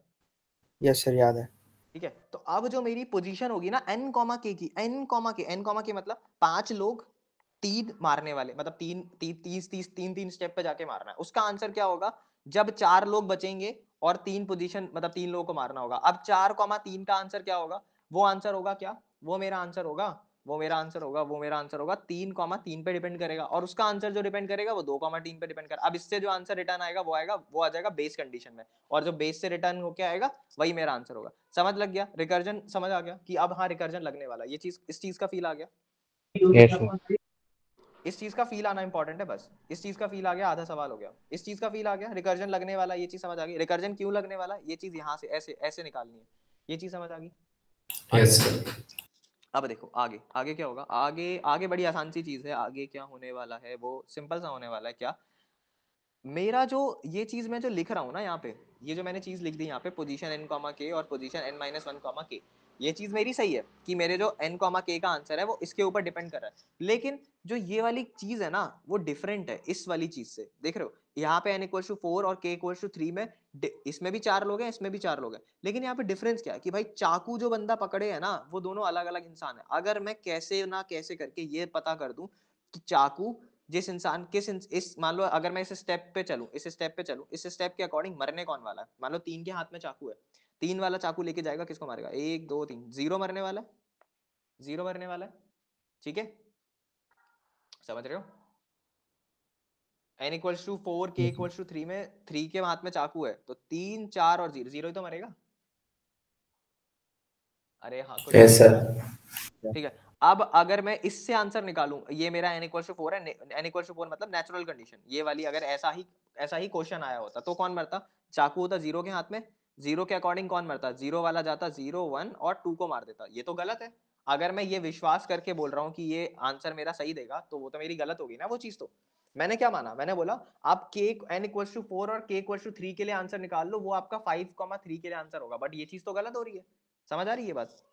यस सर याद है ठीक है तो अब जो मेरी पोजीशन होगी ना एन कॉमा के की n comma k n comma k मतलब पांच लोग तीन मारने वाले मतलब तीन ती, तीस तीस तीन तीन स्टेप पे जाके मारना है उसका आंसर क्या होगा जब चार लोग बचेंगे और तीन पोजीशन मतलब तीन लोगों को मारना होगा अब चार कॉमा तीन का आंसर क्या होगा वो आंसर होगा क्या वो मेरा आंसर होगा वो मेरा आंसर होगा वो मेरा आंसर होगा तीन कॉमा तीन पे डिपेंड करेगा और उसका आंसर जो डिपेंड करेगा वो दो कॉमा तीन पे डिपेंड करेगा अब इससे जो आंसर रिटर्न आएगा वो आएगा वो आ जाएगा बेस कंडीशन में और जो बेस से रिटर्न होके आएगा वही मेरा आंसर होगा समझ लग गया रिकर्जन समझ आ गया कि अब हाँ रिकर्जन लगने वाला ये चीज इस चीज का फील आ गया इस चीज का फील आना इंपॉर्टेंट है बस इस चीज का फील आ गया आधा सवाल हो गया इस चीज का फील आ गया रिकर्जन लगने वाला ये चीज समझ आ गई रिकर्जन क्यों लगने वाला ये चीज यहाँ से ऐसे ऐसे निकालनी है ये चीज समझ आ गई अब देखो आगे आगे क्या होगा आगे आगे बड़ी आसान सी चीज है आगे क्या होने वाला है वो सिंपल सा होने वाला है क्या मेरा जो ये चीज मैं जो लिख रहा हूँ ना यहाँ पे ये जो मैंने चीज लिख दी यहाँ पे पोजीशन एन कॉमा के और position n minus one comma k ये चीज मेरी सही है कि मेरे जो एन कॉमा के का आंसर है वो इसके ऊपर डिपेंड कर रहा है लेकिन जो ये वाली चीज है ना वो डिफरेंट है इस वाली चीज से देख रहे हो यहाँ पे एन इक्वल टू फोर और के इक्वल टू थ्री में इसमें भी चार लोग हैं इसमें भी चार लोग हैं लेकिन यहाँ पे डिफरेंस क्या है कि भाई चाकू जो बंदा पकड़े है ना वो दोनों अलग अलग इंसान है अगर मैं कैसे ना कैसे करके ये पता कर दू कि चाकू जिस इंसान किस इंस, इस मान लो अगर मैं इस स्टेप पे चलू इस स्टेप पे चलू इस स्टेप के अकॉर्डिंग मरने कौन वाला है मान लो तीन के हाथ में चाकू है तीन वाला चाकू लेके जाएगा किसको मारेगा एक दो तीन जीरो मरने वाला है जीरो मरने वाला है ठीक है समझ रहे हो n equals to four k equals to three में थ्री के हाथ में चाकू है तो तीन चार और जीरो जीरो ही तो मरेगा अरे हाँ yes, ठीक है अब अगर मैं इससे आंसर निकालूं ये मेरा एन इक्वल्स टू फोर है एन इक्वल्स टू फोर मतलब नेचुरल कंडीशन ये वाली अगर ऐसा ही ऐसा ही क्वेश्चन आया होता तो कौन मरता चाकू होता जीरो के हाथ में जीरो के अकॉर्डिंग कौन मरता जीरो वाला जाता जीरो वन और टू को मार देता ये तो गलत है अगर मैं ये विश्वास करके बोल रहा हूँ कि ये आंसर मेरा सही देगा तो वो तो मेरी गलत होगी ना वो चीज़ तो मैंने क्या माना मैंने बोला आप के एन इक्वल टू फोर और के इक्वल टू थ्री के लिए आंसर निकाल लो वो आपका फाइव कॉमा थ्री के लिए आंसर होगा बट ये चीज तो गलत हो रही है समझ आ रही है बस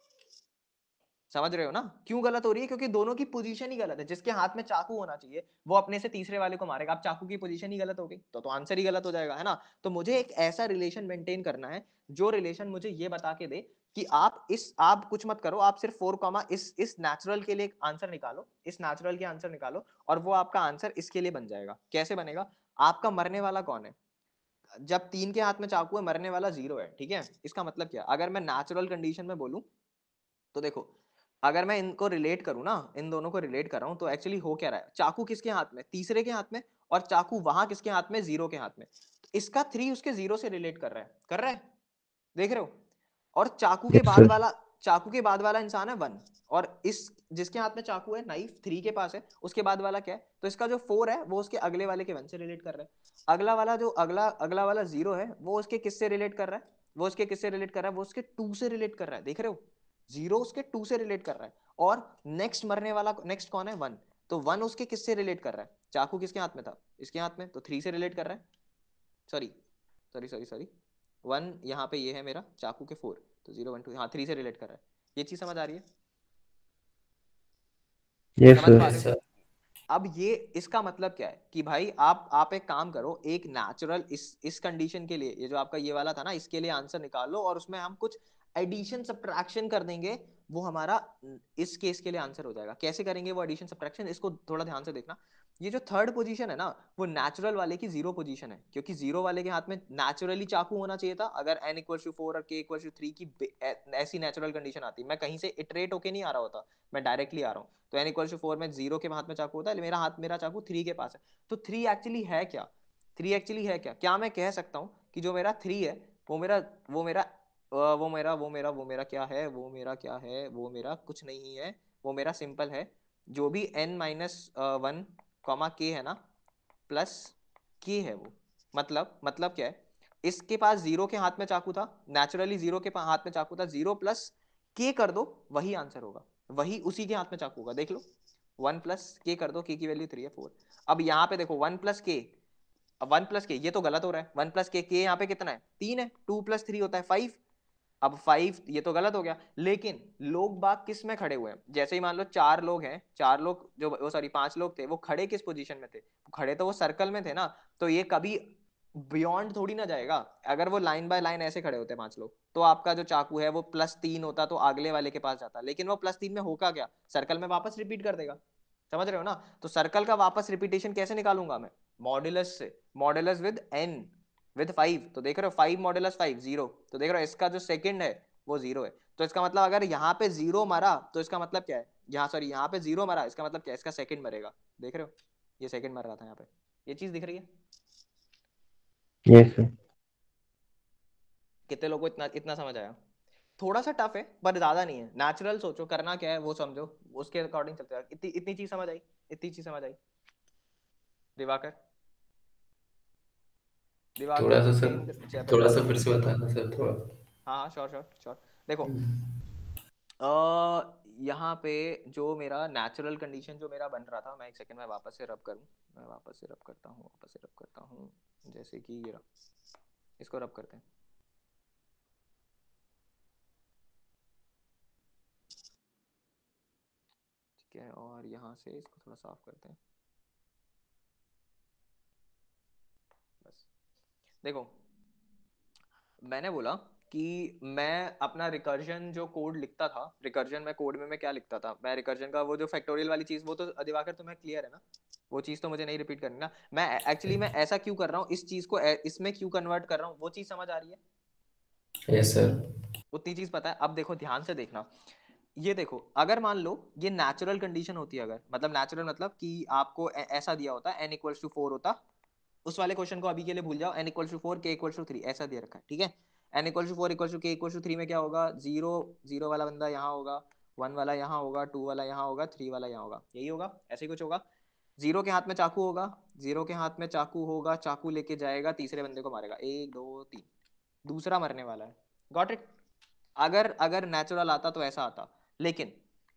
समझ रहे हो ना क्यों गलत हो रही है क्योंकि दोनों की पोजीशन ही गलत है जिसके हाथ में चाकू होना चाहिए वो अपने से तीसरे वाले को मारेगा आप चाकू की पोजीशन ही गलत हो गई तो तो आंसर ही गलत हो जाएगा है ना तो मुझे एक ऐसा रिलेशन मेंटेन करना है जो रिलेशन मुझे ये बता के दे कि आप इस आप कुछ मत करो आप सिर्फ फोर कॉमा इस इस नेचुरल के लिए एक आंसर निकालो इस नेचुरल के आंसर निकालो और वो आपका आंसर इसके लिए बन जाएगा कैसे बनेगा आपका मरने वाला कौन है जब तीन के हाथ में चाकू है मरने वाला जीरो है ठीक है इसका मतलब क्या अगर मैं नेचुरल कंडीशन में बोलूँ तो देखो अगर मैं इनको रिलेट करूँ ना इन दोनों को रिलेट कर रहा हूँ तो एक्चुअली हो क्या रहा है चाकू किसके हाथ में तीसरे के हाथ में और चाकू वहां किसके हाथ में जीरो के हाथ में तो इसका थ्री उसके जीरो से रिलेट कर रहा है कर रहा है देख रहे हो और चाकू के अच्छा। बाद वाला चाकू के बाद वाला इंसान है वन और इस जिसके हाथ में चाकू है नाइफ थ्री के पास है उसके बाद वाला क्या है तो इसका जो फोर है वो उसके अगले वाले के वन से रिलेट कर रहा है अगला वाला जो अगला अगला वाला जीरो है वो उसके किस से रिलेट कर रहा है वो उसके किससे रिलेट कर रहा है वो उसके टू से रिलेट कर रहा है देख रहे हो जीरो उसके टू से रिलेट कर रहा है और नेक्स्ट मरने वाला नेक्स्ट कौन है वन तो वन उसके किससे रिलेट कर रहा है चाकू किसके हाथ में था इसके हाथ में तो थ्री से रिलेट कर रहा है sorry sorry sorry sorry one यहाँ पे ये है मेरा चाकू के फोर तो जीरो वन टू हाँ थ्री से रिलेट कर रहा है ये चीज समझ आ रही है yes, अब ये इसका मतलब क्या है कि भाई आप आप एक काम करो एक नेचुरल इस इस कंडीशन के लिए ये जो आपका ये वाला था ना इसके लिए आंसर निकाल लो और उसमें हम कुछ एडिशन सब्ट्रैक्शन कर देंगे वो हमारा इस केस के लिए आंसर हो जाएगा कैसे करेंगे वो एडिशन सब्ट्रैक्शन इसको थोड़ा ध्यान से देखना ये जो थर्ड पोजीशन है ना वो नेचुरल वाले की जीरो पोजीशन है क्योंकि जीरो वाले के हाथ में नेचुरली चाकू होना चाहिए था अगर एन इक्वल टू फोर और के इक्वल टू थ्री की ऐसी नेचुरल कंडीशन आती मैं कहीं से इटरेट होके नहीं आ रहा होता मैं डायरेक्टली आ रहा हूँ तो एन इक्वल टू फोर में जीरो के हाथ में चाकू होता है मेरा हाथ मेरा चाकू थ्री के पास है तो थ्री एक्चुअली है क्या थ्री एक्चुअली है क्या क्या मैं कह सकता हूँ कि जो मेरा थ्री है वो मेरा वो मेरा वो मेरा वो मेरा वो मेरा क्या है वो मेरा क्या है वो मेरा कुछ नहीं है वो मेरा सिंपल है जो भी एन माइनस वन कॉमा के है ना प्लस के है वो मतलब मतलब क्या है इसके पास जीरो के हाथ में चाकू था नेचुरली जीरो के हाथ में चाकू था जीरो प्लस के कर दो वही आंसर होगा वही उसी के हाथ में चाकू होगा देख लो वन प्लस के कर दो के की वैल्यू थ्री है फोर अब यहाँ पे देखो one plus k one plus k ये तो गलत हो रहा है वन प्लस के के यहाँ पे कितना है तीन है टू प्लस थ्री होता है फाइव अब फाइव ये तो गलत हो गया लेकिन लोग बाग किस में खड़े हुए हैं जैसे ही मान लो चार लोग हैं चार लोग जो वो सॉरी पांच लोग थे वो खड़े किस पोजीशन में थे खड़े तो वो सर्कल में थे ना तो ये कभी बियॉन्ड थोड़ी ना जाएगा अगर वो लाइन बाय लाइन ऐसे खड़े होते पांच लोग तो आपका जो चाकू है वो प्लस तीन होता तो अगले वाले के पास जाता लेकिन वो प्लस तीन में होगा क्या सर्कल में वापस रिपीट कर देगा समझ रहे हो ना तो सर्कल का वापस रिपीटेशन कैसे निकालूंगा मैं मॉड्यूलस से modulus with n with five तो देख रहे हो फाइव मॉडल फाइव जीरो तो देख रहे हो इसका जो सेकंड है वो जीरो है तो इसका मतलब अगर यहाँ पे जीरो मारा तो इसका मतलब क्या है यहाँ सॉरी यहाँ पे जीरो मारा इसका मतलब क्या है इसका सेकंड मरेगा देख रहे हो ये सेकंड मर रहा था यहाँ पे ये चीज दिख रही है yes, कितने लोगों को इतना इतना समझ आया थोड़ा सा टफ है पर ज्यादा नहीं है नेचुरल सोचो करना क्या है वो समझो उसके अकॉर्डिंग चलते इतनी इतनी चीज समझ आई इतनी चीज समझ आई दिवाकर थोड़ा सा सर थोड़ा सा फिर से बताना सर थोड़ा हाँ श्योर श्योर श्योर देखो हम्म। यहाँ पे जो मेरा नेचुरल कंडीशन जो मेरा बन रहा था मैं एक सेकंड में वापस से रब करूँ मैं वापस से रब करता हूँ वापस से रब करता हूँ जैसे कि ये रब इसको रब करते हैं ठीक है और यहाँ से इसको थोड़ा साफ करते हैं देखो मैंने बोला कि मैं अपना रिकर्जन जो कोड लिखता था रिकर्जन में कोड में मैं क्या लिखता था मैं रिकर्जन का वो जो फैक्टोरियल वाली चीज वो तो अधिवाकर तुम्हें क्लियर है ना वो चीज तो मुझे नहीं रिपीट करनी ना मैं एक्चुअली मैं ऐसा क्यों कर रहा हूँ इस चीज को इसमें क्यों कन्वर्ट कर रहा हूँ वो चीज समझ आ रही है यस सर उतनी चीज पता है अब देखो ध्यान से देखना ये देखो अगर मान लो ये नेचुरल कंडीशन होती है अगर मतलब नेचुरल मतलब कि आपको ऐसा दिया होता है n इक्वल्स टू फोर होता उस वाले क्वेश्चन को अभी के लिए भूल जाओ n equal to four k equal to three ऐसा दे रखा है ठीक है n equal to four equal to k equal to three में क्या होगा जीरो जीरो वाला बंदा यहाँ होगा वन वाला यहाँ होगा टू वाला यहाँ होगा थ्री वाला यहाँ होगा यही होगा ऐसे ही कुछ होगा जीरो के हाथ में चाकू होगा जीरो के हाथ में चाकू होगा चाकू लेके जाएगा तीसरे बंदे को मारेगा एक दो तीन दूसरा मरने वाला है गॉट इट अगर अगर नेचुरल आता तो ऐसा आता लेकिन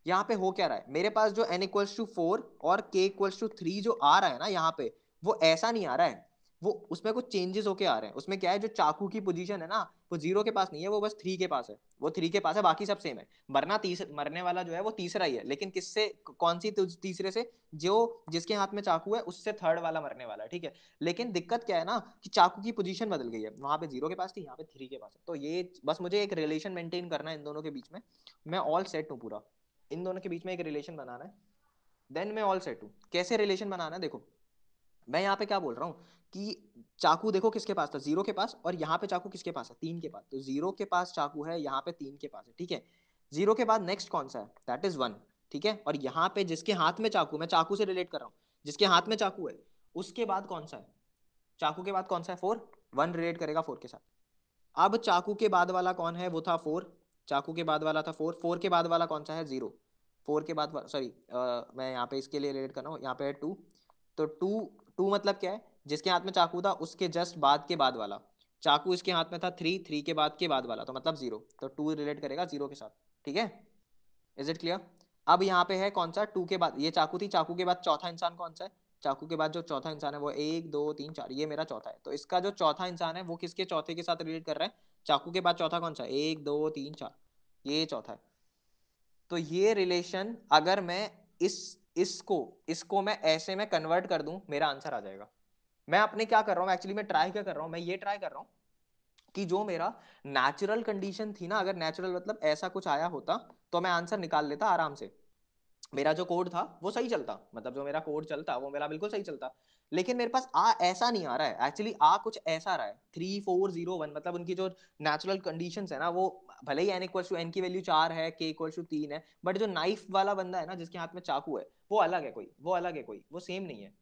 यहाँ पे हो क्या रहा है मेरे पास जो एन इक्वल्स टू फोर और के इक्वल्स टू थ्री जो आ रहा है ना यहाँ पे वो ऐसा नहीं आ रहा है वो उसमें कुछ चेंजेस होके आ रहे हैं उसमें क्या है जो चाकू की पोजीशन है ना वो जीरो के पास नहीं है वो बस थ्री के पास है वो थ्री के पास है बाकी सब सेम है मरना तीस मरने वाला जो है वो तीसरा ही है लेकिन किससे कौन सी तीसरे से जो जिसके हाथ में चाकू है उससे थर्ड वाला मरने वाला है ठीक है लेकिन दिक्कत क्या है ना कि चाकू की पोजीशन बदल गई है वहां पे जीरो के पास थी यहाँ पे थ्री के पास है तो ये बस मुझे एक रिलेशन मेंटेन करना है इन दोनों के बीच में मैं ऑल सेट हूँ पूरा इन दोनों के बीच में एक रिलेशन बनाना है देन मैं ऑल सेट हूँ कैसे रिलेशन बनाना है देखो मैं यहाँ पे क्या बोल रहा हूँ कि चाकू देखो किसके पास था जीरो के पास और यहाँ पे चाकू किसके पास है तीन के पास तो जीरो के पास चाकू है यहाँ पे तीन के पास है ठीक है जीरो के बाद नेक्स्ट कौन सा है दैट इज वन ठीक है और यहाँ पे जिसके हाथ में चाकू मैं चाकू से रिलेट कर रहा हूँ जिसके हाथ में चाकू है उसके बाद कौन सा है चाकू के बाद कौन सा है फोर वन रिलेट करेगा फोर के साथ अब चाकू के बाद वाला कौन है वो था फोर चाकू के बाद वाला था फोर फोर के बाद वाला कौन सा है जीरो फोर के बाद सॉरी मैं यहाँ पे इसके लिए रिलेट कर रहा हूँ यहाँ पे है टू तो टू टू मतलब क्या है जिसके हाथ में चाकू था उसके जस्ट बाद के बाद वाला चाकू इसके हाथ में था थ्री थ्री के बाद के बाद वाला तो मतलब जीरो तो टू रिलेट करेगा जीरो के साथ ठीक है इज इट क्लियर अब यहाँ पे है कौन सा टू के बाद ये चाकू थी चाकू के बाद चौथा इंसान कौन सा है चाकू के बाद जो चौथा इंसान है वो एक दो तीन चार ये मेरा चौथा है तो इसका जो चौथा इंसान है वो किसके चौथे के साथ रिलेट कर रहा है चाकू के बाद चौथा कौन सा एक दो तीन चार ये चौथा है तो ये रिलेशन अगर मैं इस इसको इसको मैं ऐसे में कन्वर्ट कर दूं मेरा आंसर आ जाएगा मैं अपने क्या कर रहा हूँ एक्चुअली मैं ट्राई क्या कर रहा हूँ मैं ये ट्राई कर रहा हूँ कि जो मेरा नेचुरल कंडीशन थी ना अगर नेचुरल मतलब ऐसा कुछ आया होता तो मैं आंसर निकाल लेता आराम से मेरा जो कोड था वो सही चलता मतलब जो मेरा कोड चलता वो मेरा बिल्कुल सही चलता लेकिन मेरे पास आ ऐसा नहीं आ रहा है एक्चुअली आ कुछ ऐसा रहा है थ्री फोर जीरो वन मतलब उनकी जो नेचुरल कंडीशन है ना वो भले ही एन इक्वल टू एन की वैल्यू चार है के इक्वल टू तीन है बट जो नाइफ वाला बंदा है ना जिसके हाथ में चाकू है वो अलग है कोई वो अलग है कोई वो सेम नहीं है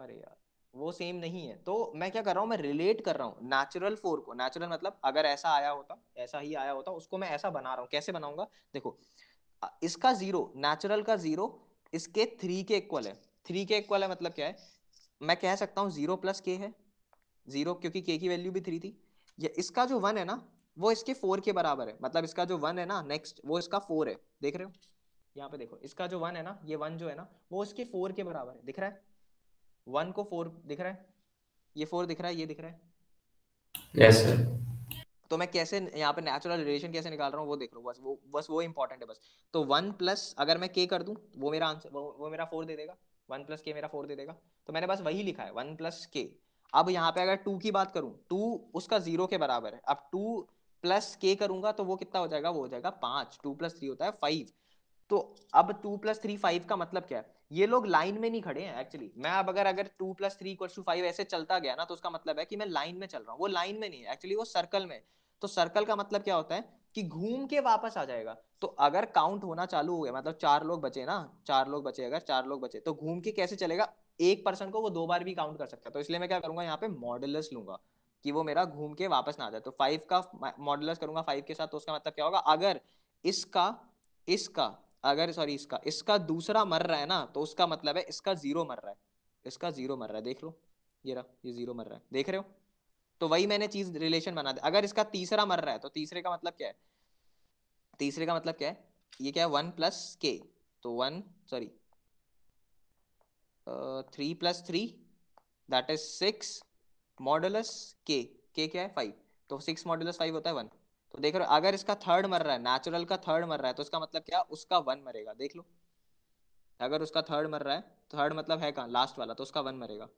अरे यार वो सेम नहीं है तो मैं क्या कर रहा हूँ मैं रिलेट कर रहा हूँ नेचुरल फोर को नेचुरल मतलब अगर ऐसा आया होता ऐसा ही आया होता उसको मैं ऐसा बना रहा हूँ कैसे बनाऊंगा देखो इसका जीरो नेचुरल का जीरो इसके थ्री के इक्वल है थ्री के इक्वल है मतलब क्या है मैं कह सकता हूँ जीरो प्लस के है जीरो क्योंकि के की वैल्यू भी थ्री थी ये इसका जो वन है ना वो इसके फोर के बराबर है मतलब इसका जो वन है ना नेक्स्ट वो इसका फोर है देख रहे हो यहाँ पे देखो इसका जो वन है ना ये वन जो है ना वो इसके फोर के बराबर है दिख रहा है वन को फोर दिख रहा है ये फोर दिख रहा है ये दिख रहा है यस yes, तो मैं कैसे यहाँ पे नेचुरल रिलेशन कैसे निकाल रहा हूँ वो देख रहा हूँ बस वो बस वो इंपॉर्टेंट है बस तो वन प्लस अगर मैं के कर दूँ वो मेरा आंसर वो, वो मेरा फोर दे देगा वन प्लस के मेरा फोर दे देगा तो मैंने बस वही लिखा है वन प्लस के अब यहाँ पे अगर टू की बात करूँ टू उसका जीरो के बराबर है अब टू प्लस के करूंगा तो वो कितना हो जाएगा वो हो जाएगा पाँच टू प्लस थ्री होता है फाइव तो अब टू प्लस थ्री फाइव का मतलब क्या है ये लोग लाइन में नहीं खड़े हैं एक्चुअली मैं अब अगर अगर two plus three equal to five ऐसे चलता गया ना तो उसका मतलब है कि मैं लाइन में चल रहा हूँ वो लाइन में नहीं है एक्चुअली वो सर्कल में तो सर्कल का मतलब क्या होता है कि घूम के वापस आ जाएगा तो अगर काउंट होना चालू हो गया मतलब चार लोग बचे ना चार लोग बचे अगर चार लोग बचे तो घूम के कैसे चलेगा एक पर्सन को वो दो बार भी काउंट कर सकता है तो इसलिए मैं क्या करूंगा यहाँ पे मॉडलस लूंगा कि वो मेरा घूम के वापस ना आ जाए तो फाइव का मॉडलस करूंगा फाइव के साथ तो उसका मतलब क्या होगा अगर इसका इसका अगर सॉरी इसका इसका दूसरा मर रहा है ना तो उसका मतलब है इसका जीरो मर रहा है इसका जीरो मर रहा है देख लो ये रहा ये जीरो मर रहा है देख रहे हो तो वही मैंने चीज रिलेशन बना दिया अगर इसका तीसरा मर रहा है तो तीसरे का मतलब क्या है तीसरे का मतलब क्या है ये क्या है वन प्लस के तो one sorry three plus three that is six modulus k के क्या है फाइव तो सिक्स मॉडुलस फाइव होता है वन तो देख रहे अगर इसका थर्ड मर रहा है नेचुरल का थर्ड मर रहा है तो इसका मतलब क्या उसका वन मरेगा देख लो अगर उसका थर्ड मर रहा है थर्ड तो मतलब है कहाँ लास्ट वाला तो उसका वन मरेगा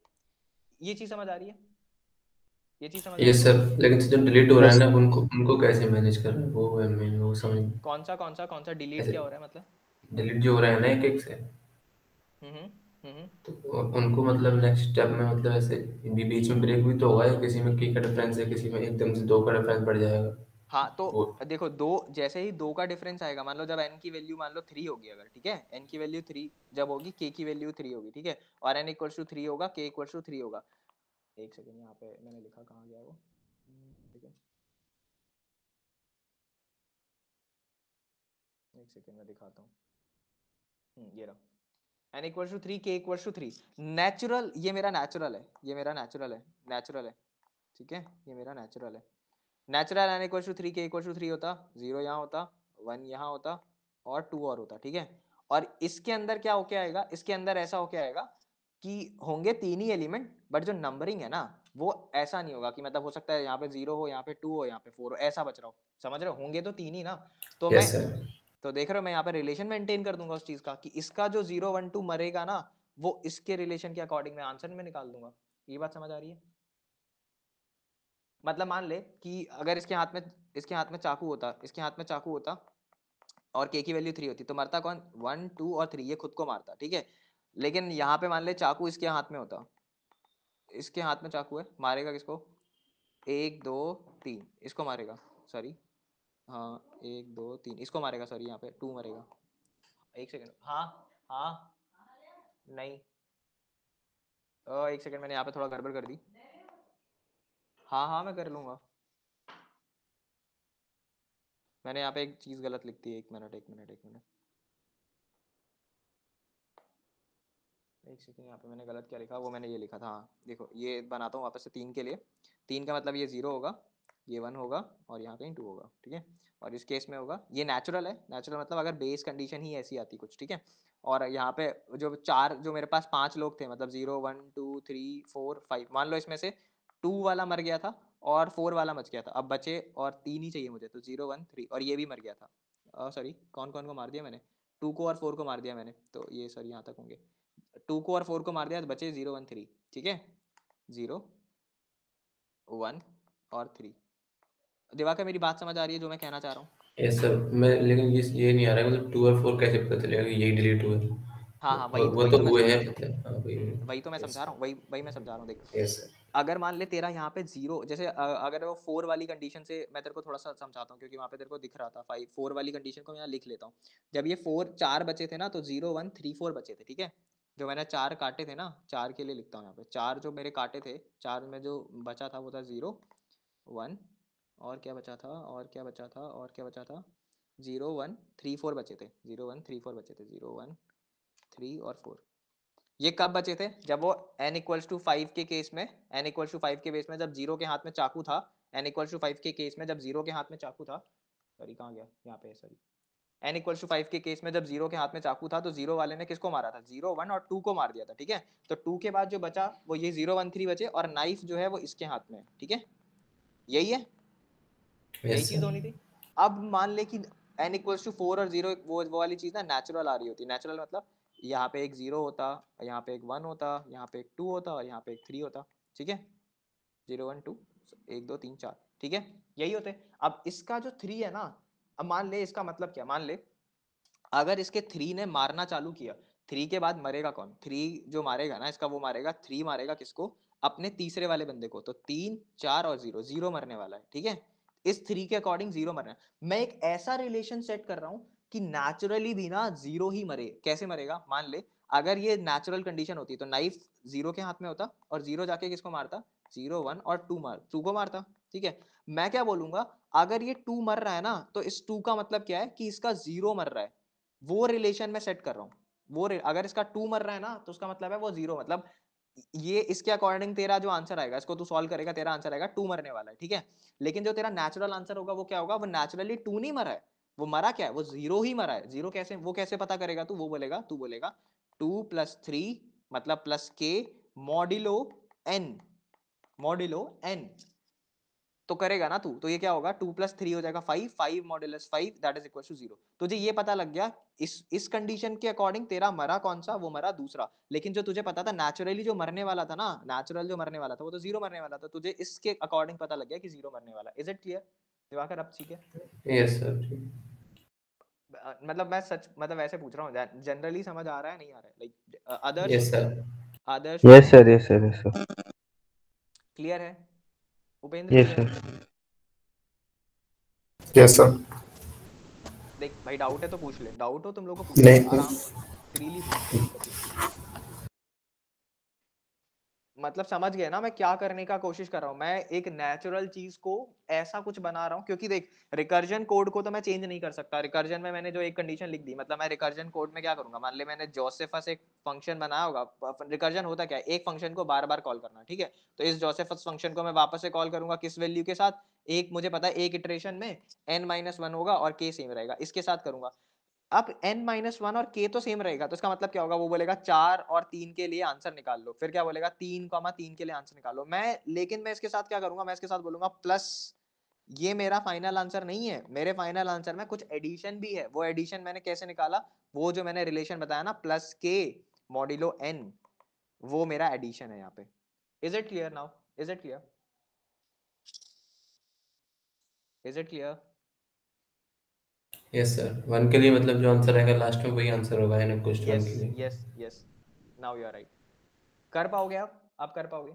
ये चीज समझ आ रही है ये सर लेकिन जो डिलीट हो रहा है ना उनको उनको कैसे मैनेज कर रहे हैं वो है मेन वो समझ कौन सा कौन सा कौन सा डिलीट क्या हो रहा है मतलब डिलीट जो हो रहा है ना एक एक से हम्म, हम्म, हम्म तो उनको मतलब नेक्स्ट स्टेप में मतलब ऐसे बीच में ब्रेक भी तो होगा या किसी में की का डिफरेंस है किसी में एकदम से दो का डिफरेंस बढ़ जाएगा हाँ तो देखो दो जैसे ही दो का डिफरेंस आएगा मान लो जब एन की वैल्यू मान लो थ्री होगी अगर ठीक है एन की वैल्यू थ्री जब होगी के की वैल्यू थ्री होगी ठीक है और एन इक्वल्स टू थ्री होगा के इक्वल्स टू थ्री होगा एक सेकेंड यहाँ पे मैंने लिखा कहाँ गया वो हम्म, ठीक है एक सेकेंड में दिखाता हूँ हम्म, ये रहा एन इक्वल टू थ्री के इक्वल टू थ्री नेचुरल ये मेरा नेचुरल है ये मेरा नेचुरल है नेचुरल है ठीक है ये मेरा नेचुरल है natural n equal to three के इक्वल टू थ्री होता जीरो यहाँ होता वन यहाँ होता और टू और होता ठीक है और इसके अंदर क्या होके आएगा इसके अंदर ऐसा होके आएगा कि होंगे तीन ही एलिमेंट बट जो नंबरिंग है ना वो ऐसा नहीं होगा कि मतलब हो सकता है यहाँ पे जीरो हो यहाँ पे टू हो यहाँ पे फोर हो ऐसा बच रहा हो समझ रहे हो होंगे तो तीन ही ना तो yes, मैं sir. तो देख रहे हो मैं यहाँ पे रिलेशन मेंटेन कर दूंगा उस चीज का कि इसका जो जीरो वन टू मरेगा ना वो इसके रिलेशन के अकॉर्डिंग में आंसर में निकाल दूंगा ये बात समझ आ रही है मतलब मान ले कि अगर इसके हाथ में इसके हाथ में चाकू होता इसके हाथ में चाकू होता और के की वैल्यू थ्री होती तो मरता कौन वन टू और थ्री ये खुद को मारता ठीक है लेकिन यहाँ पे मान ले चाकू इसके हाथ में होता इसके हाथ में चाकू है मारेगा किसको एक दो तीन इसको मारेगा सॉरी हाँ एक दो तीन इसको मारेगा सॉरी यहाँ पे टू मारेगा एक सेकेंड हाँ हाँ नहीं ओ, एक सेकेंड मैंने यहाँ पे थोड़ा गड़बड़ कर दी हाँ हाँ मैं कर लूँगा मैंने यहाँ पे एक चीज़ गलत लिख दी एक मिनट एक मिनट एक मिनट एक सेकेंड यहाँ पे मैंने गलत क्या लिखा वो मैंने ये लिखा था हाँ देखो ये बनाता हूँ वापस से तीन के लिए तीन का मतलब ये ज़ीरो होगा ये वन होगा और यहाँ कहीं टू होगा ठीक है और इस केस में होगा ये नेचुरल है नेचुरल मतलब अगर बेस कंडीशन ही ऐसी आती कुछ ठीक है और यहाँ पे जो चार जो मेरे पास पांच लोग थे मतलब zero one two three four five मान लो इसमें से टू वाला मर गया था और फोर वाला मच गया था अब बचे और तीन ही चाहिए मुझे तो जीरो वन थ्री और ये भी मर गया था सॉरी कौन कौन को मार दिया मैंने टू को और फोर को मार दिया मैंने तो ये सर यहाँ तक होंगे टू को और फोर को मार दिया तो बचे जीरो वन थ्री ठीक है जीरो वन और थ्री दिवाकर मेरी बात समझ आ रही है जो मैं कहना चाह रहा हूँ यस सर मैं लेकिन ये ये नहीं आ रहा है मतलब टू और फोर कैसे पता चलेगा कि यही डिलीट हुआ हाँ हाँ वही वो तो वो है वही तो मैं हाँ, हम्म, तो समझा रहा हूँ वही वही मैं समझा रहा हूँ देख अगर मान ले तेरा यहाँ पे जीरो जैसे अगर वो फोर वाली कंडीशन से मैं तेरे को थोड़ा सा समझाता हूँ क्योंकि वहाँ पे तेरे को दिख रहा था फाइव फोर वाली कंडीशन को मैं यहाँ लिख लेता हूँ जब ये फोर चार बचे थे ना तो जीरो वन थ्री फोर बचे थे ठीक है जो मैंने चार काटे थे ना चार के लिए लिखता हूँ यहाँ पे चार जो मेरे काटे थे चार में जो बचा था वो था ज़ीरो वन और क्या बचा था और क्या बचा था और क्या बचा था ज़ीरो वन थ्री फोर बचे थे ज़ीरो वन थ्री फोर बचे थे ज़ीरो वन थ्री और फोर ये कब बचे थे जब वो एन इक्वल्स टू फाइव के केस में एन इक्वल्स टू फाइव के बेस में जब जीरो के हाथ में चाकू था एन इक्वल्स टू फाइव के केस में जब जीरो के हाथ में चाकू था सॉरी कहाँ गया यहाँ पे sorry n equal to five के केस में जब जीरो के हाथ में चाकू था तो जीरो वाले ने किसको मारा था जीरो वन और टू को मार दिया था ठीक है तो टू के बाद जो बचा वो ये जीरो वन थ्री बचे और नाइफ जो है वो इसके हाथ में ठीक है यही है यही चीज होनी थी अब मान ले कि एन इक्वल टू फोर और जीरो वो वो वाली चीज ना नेचुरल आ रही होती नेचुरल मतलब यहाँ पे एक जीरो होता यहाँ पे एक वन होता यहाँ पे एक टू होता और यहाँ पे एक थ्री होता ठीक है जीरो वन टू एक दो तीन चार ठीक है यही होते अब इसका जो थ्री है ना अब मान ले इसका मतलब क्या मान ले अगर इसके थ्री ने मारना चालू किया थ्री के बाद मरेगा कौन थ्री जो मारेगा ना इसका वो मारेगा थ्री मारेगा किसको अपने तीसरे वाले बंदे को तो तीन चार और जीरो जीरो मरने वाला है ठीक है इस थ्री के अकॉर्डिंग जीरो मरना मैं एक ऐसा रिलेशन सेट कर रहा हूँ कि नेचुरली भी ना जीरो ही मरे कैसे मरेगा मान ले अगर ये नेचुरल कंडीशन होती तो नाइफ जीरो के हाथ में होता और जीरो जाके किसको मारता जीरो वन और टू मार टू को मारता ठीक है मैं क्या बोलूंगा अगर ये टू मर रहा है ना तो इस टू का मतलब क्या है कि इसका जीरो मर रहा है वो रिलेशन में सेट कर रहा हूँ वो अगर इसका टू मर रहा है ना तो उसका मतलब है वो जीरो मतलब ये इसके अकॉर्डिंग तेरा जो आंसर आएगा इसको तू सॉल्व करेगा तेरा आंसर आएगा टू मरने वाला है ठीक है लेकिन जो तेरा नेचुरल आंसर होगा वो क्या होगा वो नेचुरली टू नहीं मरा है वो मरा क्या है वो जीरो ही मरा है जीरो कैसे वो कैसे पता करेगा तू वो बोलेगा तू बोलेगा टू प्लस थ्री मतलब plus k modulo N मॉडिलो N तो करेगा ना तू तो ये क्या होगा टू प्लस थ्री हो जाएगा five five modulo five that is equal to zero तुझे ये पता लग गया इस इस कंडीशन के अकॉर्डिंग तेरा मरा कौन सा वो मरा दूसरा लेकिन जो तुझे पता था नेचुरली जो मरने वाला था ना नेचुरल जो मरने वाला था वो तो जीरो मरने वाला था तुझे इसके अकॉर्डिंग पता लग गया कि जीरो मरने वाला इज इट क्लियर दिवाकर अब ठीक है यस सर मतलब मैं सच मतलब वैसे पूछ रहा हूँ जनरली समझ आ रहा है नहीं आ रहा है like others yes sir Adarsh yes sir yes sir yes sir clear है Upendra yes sir yes sir देख भाई डाउट है तो पूछ ले डाउट हो तुम लोग को नहीं मतलब समझ गए ना मैं क्या करने का कोशिश कर रहा हूँ मैं एक नेचुरल चीज को ऐसा कुछ बना रहा हूँ क्योंकि देख रिकर्जन कोड को तो मैं चेंज नहीं कर सकता रिकर्जन में मैंने जो एक कंडीशन लिख दी मतलब मैं रिकर्जन कोड में क्या करूंगा मान ली मैंने जोसेफस एक फंक्शन बनाया होगा रिकर्जन होता क्या है एक फंक्शन को बार बार कॉल करना ठीक है तो इस जोसेफस फंक्शन को मैं वापस से कॉल करूंगा किस वैल्यू के साथ एक मुझे पता है एक इटरेशन में एन माइनस वन होगा और के सेम रहेगा इसके साथ करूंगा अब एन माइनस वन और के तो सेम रहेगा तो इसका मतलब क्या होगा वो बोलेगा चार और तीन के लिए आंसर निकाल लो फिर क्या बोलेगा तीन कॉमा तीन के लिए आंसर निकाल लो मैं लेकिन मैं इसके साथ क्या करूंगा मैं इसके साथ बोलूंगा प्लस ये मेरा फाइनल आंसर नहीं है मेरे फाइनल आंसर में कुछ एडिशन भी है वो एडिशन मैंने कैसे निकाला वो जो मैंने रिलेशन बताया ना प्लस के मॉडिलो एन वो मेरा एडिशन है यहाँ पे is it clear now is it clear is it clear yes sir one के लिए मतलब जो आंसर आएगा लास्ट में वही आंसर होगा यानी क्वेश्चन के लिए yes yes now you are write कर पाओगे आप आप कर पाओगे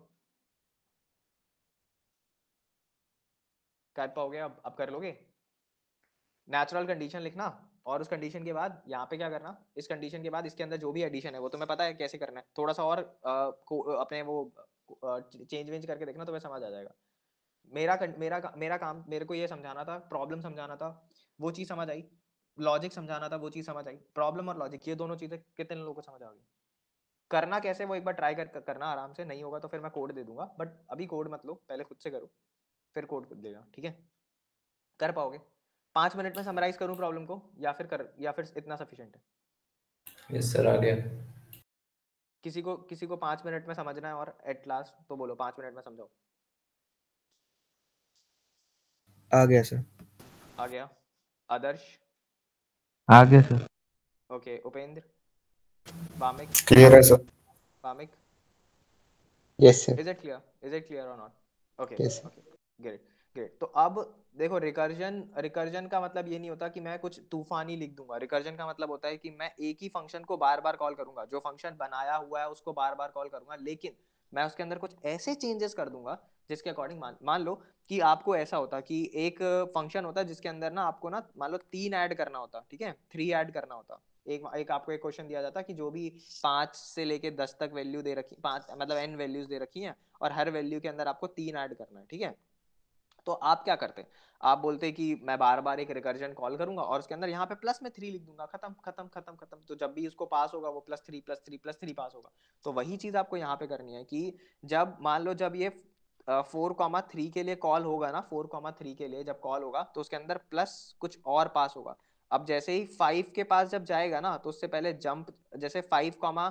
कर पाओगे आप आप कर लोगे नेचुरल कंडीशन लिखना और उस कंडीशन के बाद यहाँ पे क्या करना इस कंडीशन के बाद इसके अंदर जो भी एडिशन है वो तुम्हें पता है कैसे करना है थोड़ा सा और आ, को, अपने वो चेंज वेंज करके देखना तो तुम्हें समझ आ जाएगा मेरा मेरा मेरा काम मेरे को ये समझाना था प्रॉब्लम समझाना था वो चीज समझ आई लॉजिक समझाना था वो चीज समझ आई प्रॉब्लम और लॉजिक ये दोनों चीजें कितने लोगों को समझ गई करना कैसे वो एक बार ट्राई कर, करना आराम से नहीं होगा तो फिर मैं कोड दे दूंगा बट अभी कोड मत लो पहले खुद से करो फिर कोड कर देगा ठीक है कर पाओगे पांच मिनट में समराइज करूं प्रॉब्लम को या फिर कर या फिर इतना सफिशियंट है यस सर आ गया किसी को किसी को पांच मिनट में समझना है और एट लास्ट तो बोलो पांच मिनट में समझाओ आ गया सर आ गया आदर्श आ गया sir okay Upendra Wamik clear है sir Wamik yes sir is it clear is it clear और not okay yes okay great great तो अब देखो रिकर्जन रिकर्जन का मतलब ये नहीं होता कि मैं कुछ तूफानी लिख दूंगा रिकर्जन का मतलब होता है कि मैं एक ही फंक्शन को बार बार कॉल करूंगा जो फंक्शन बनाया हुआ है उसको बार बार कॉल करूंगा लेकिन मैं उसके अंदर कुछ ऐसे चेंजेस कर दूंगा जिसके अकॉर्डिंग मान मान लो कि आपको ऐसा होता कि एक फंक्शन होता जिसके अंदर ना आपको ना मान लो तीन ऐड करना होता ठीक है थ्री ऐड करना होता एक एक आपको एक क्वेश्चन दिया जाता कि जो भी पांच से लेके दस तक वैल्यू दे रखी पांच मतलब एन वैल्यूज दे रखी हैं और हर वैल्यू के अंदर आपको तीन ऐड करना है ठीक है तो आप क्या करते आप बोलते कि मैं बार बार एक रिकर्जन कॉल करूंगा और उसके अंदर यहाँ पे प्लस में थ्री लिख दूंगा खत्म खत्म खत्म खत्म तो जब भी इसको पास होगा वो plus three plus three plus three pass होगा तो वही चीज आपको यहाँ पे करनी है कि जब मान लो जब ये फोर कॉमा थ्री के लिए कॉल होगा ना फोर कॉमा थ्री के लिए जब कॉल होगा तो उसके अंदर प्लस कुछ और पास होगा अब जैसे ही फाइव के पास जब जाएगा ना तो उससे पहले जंप जैसे फाइव कॉमा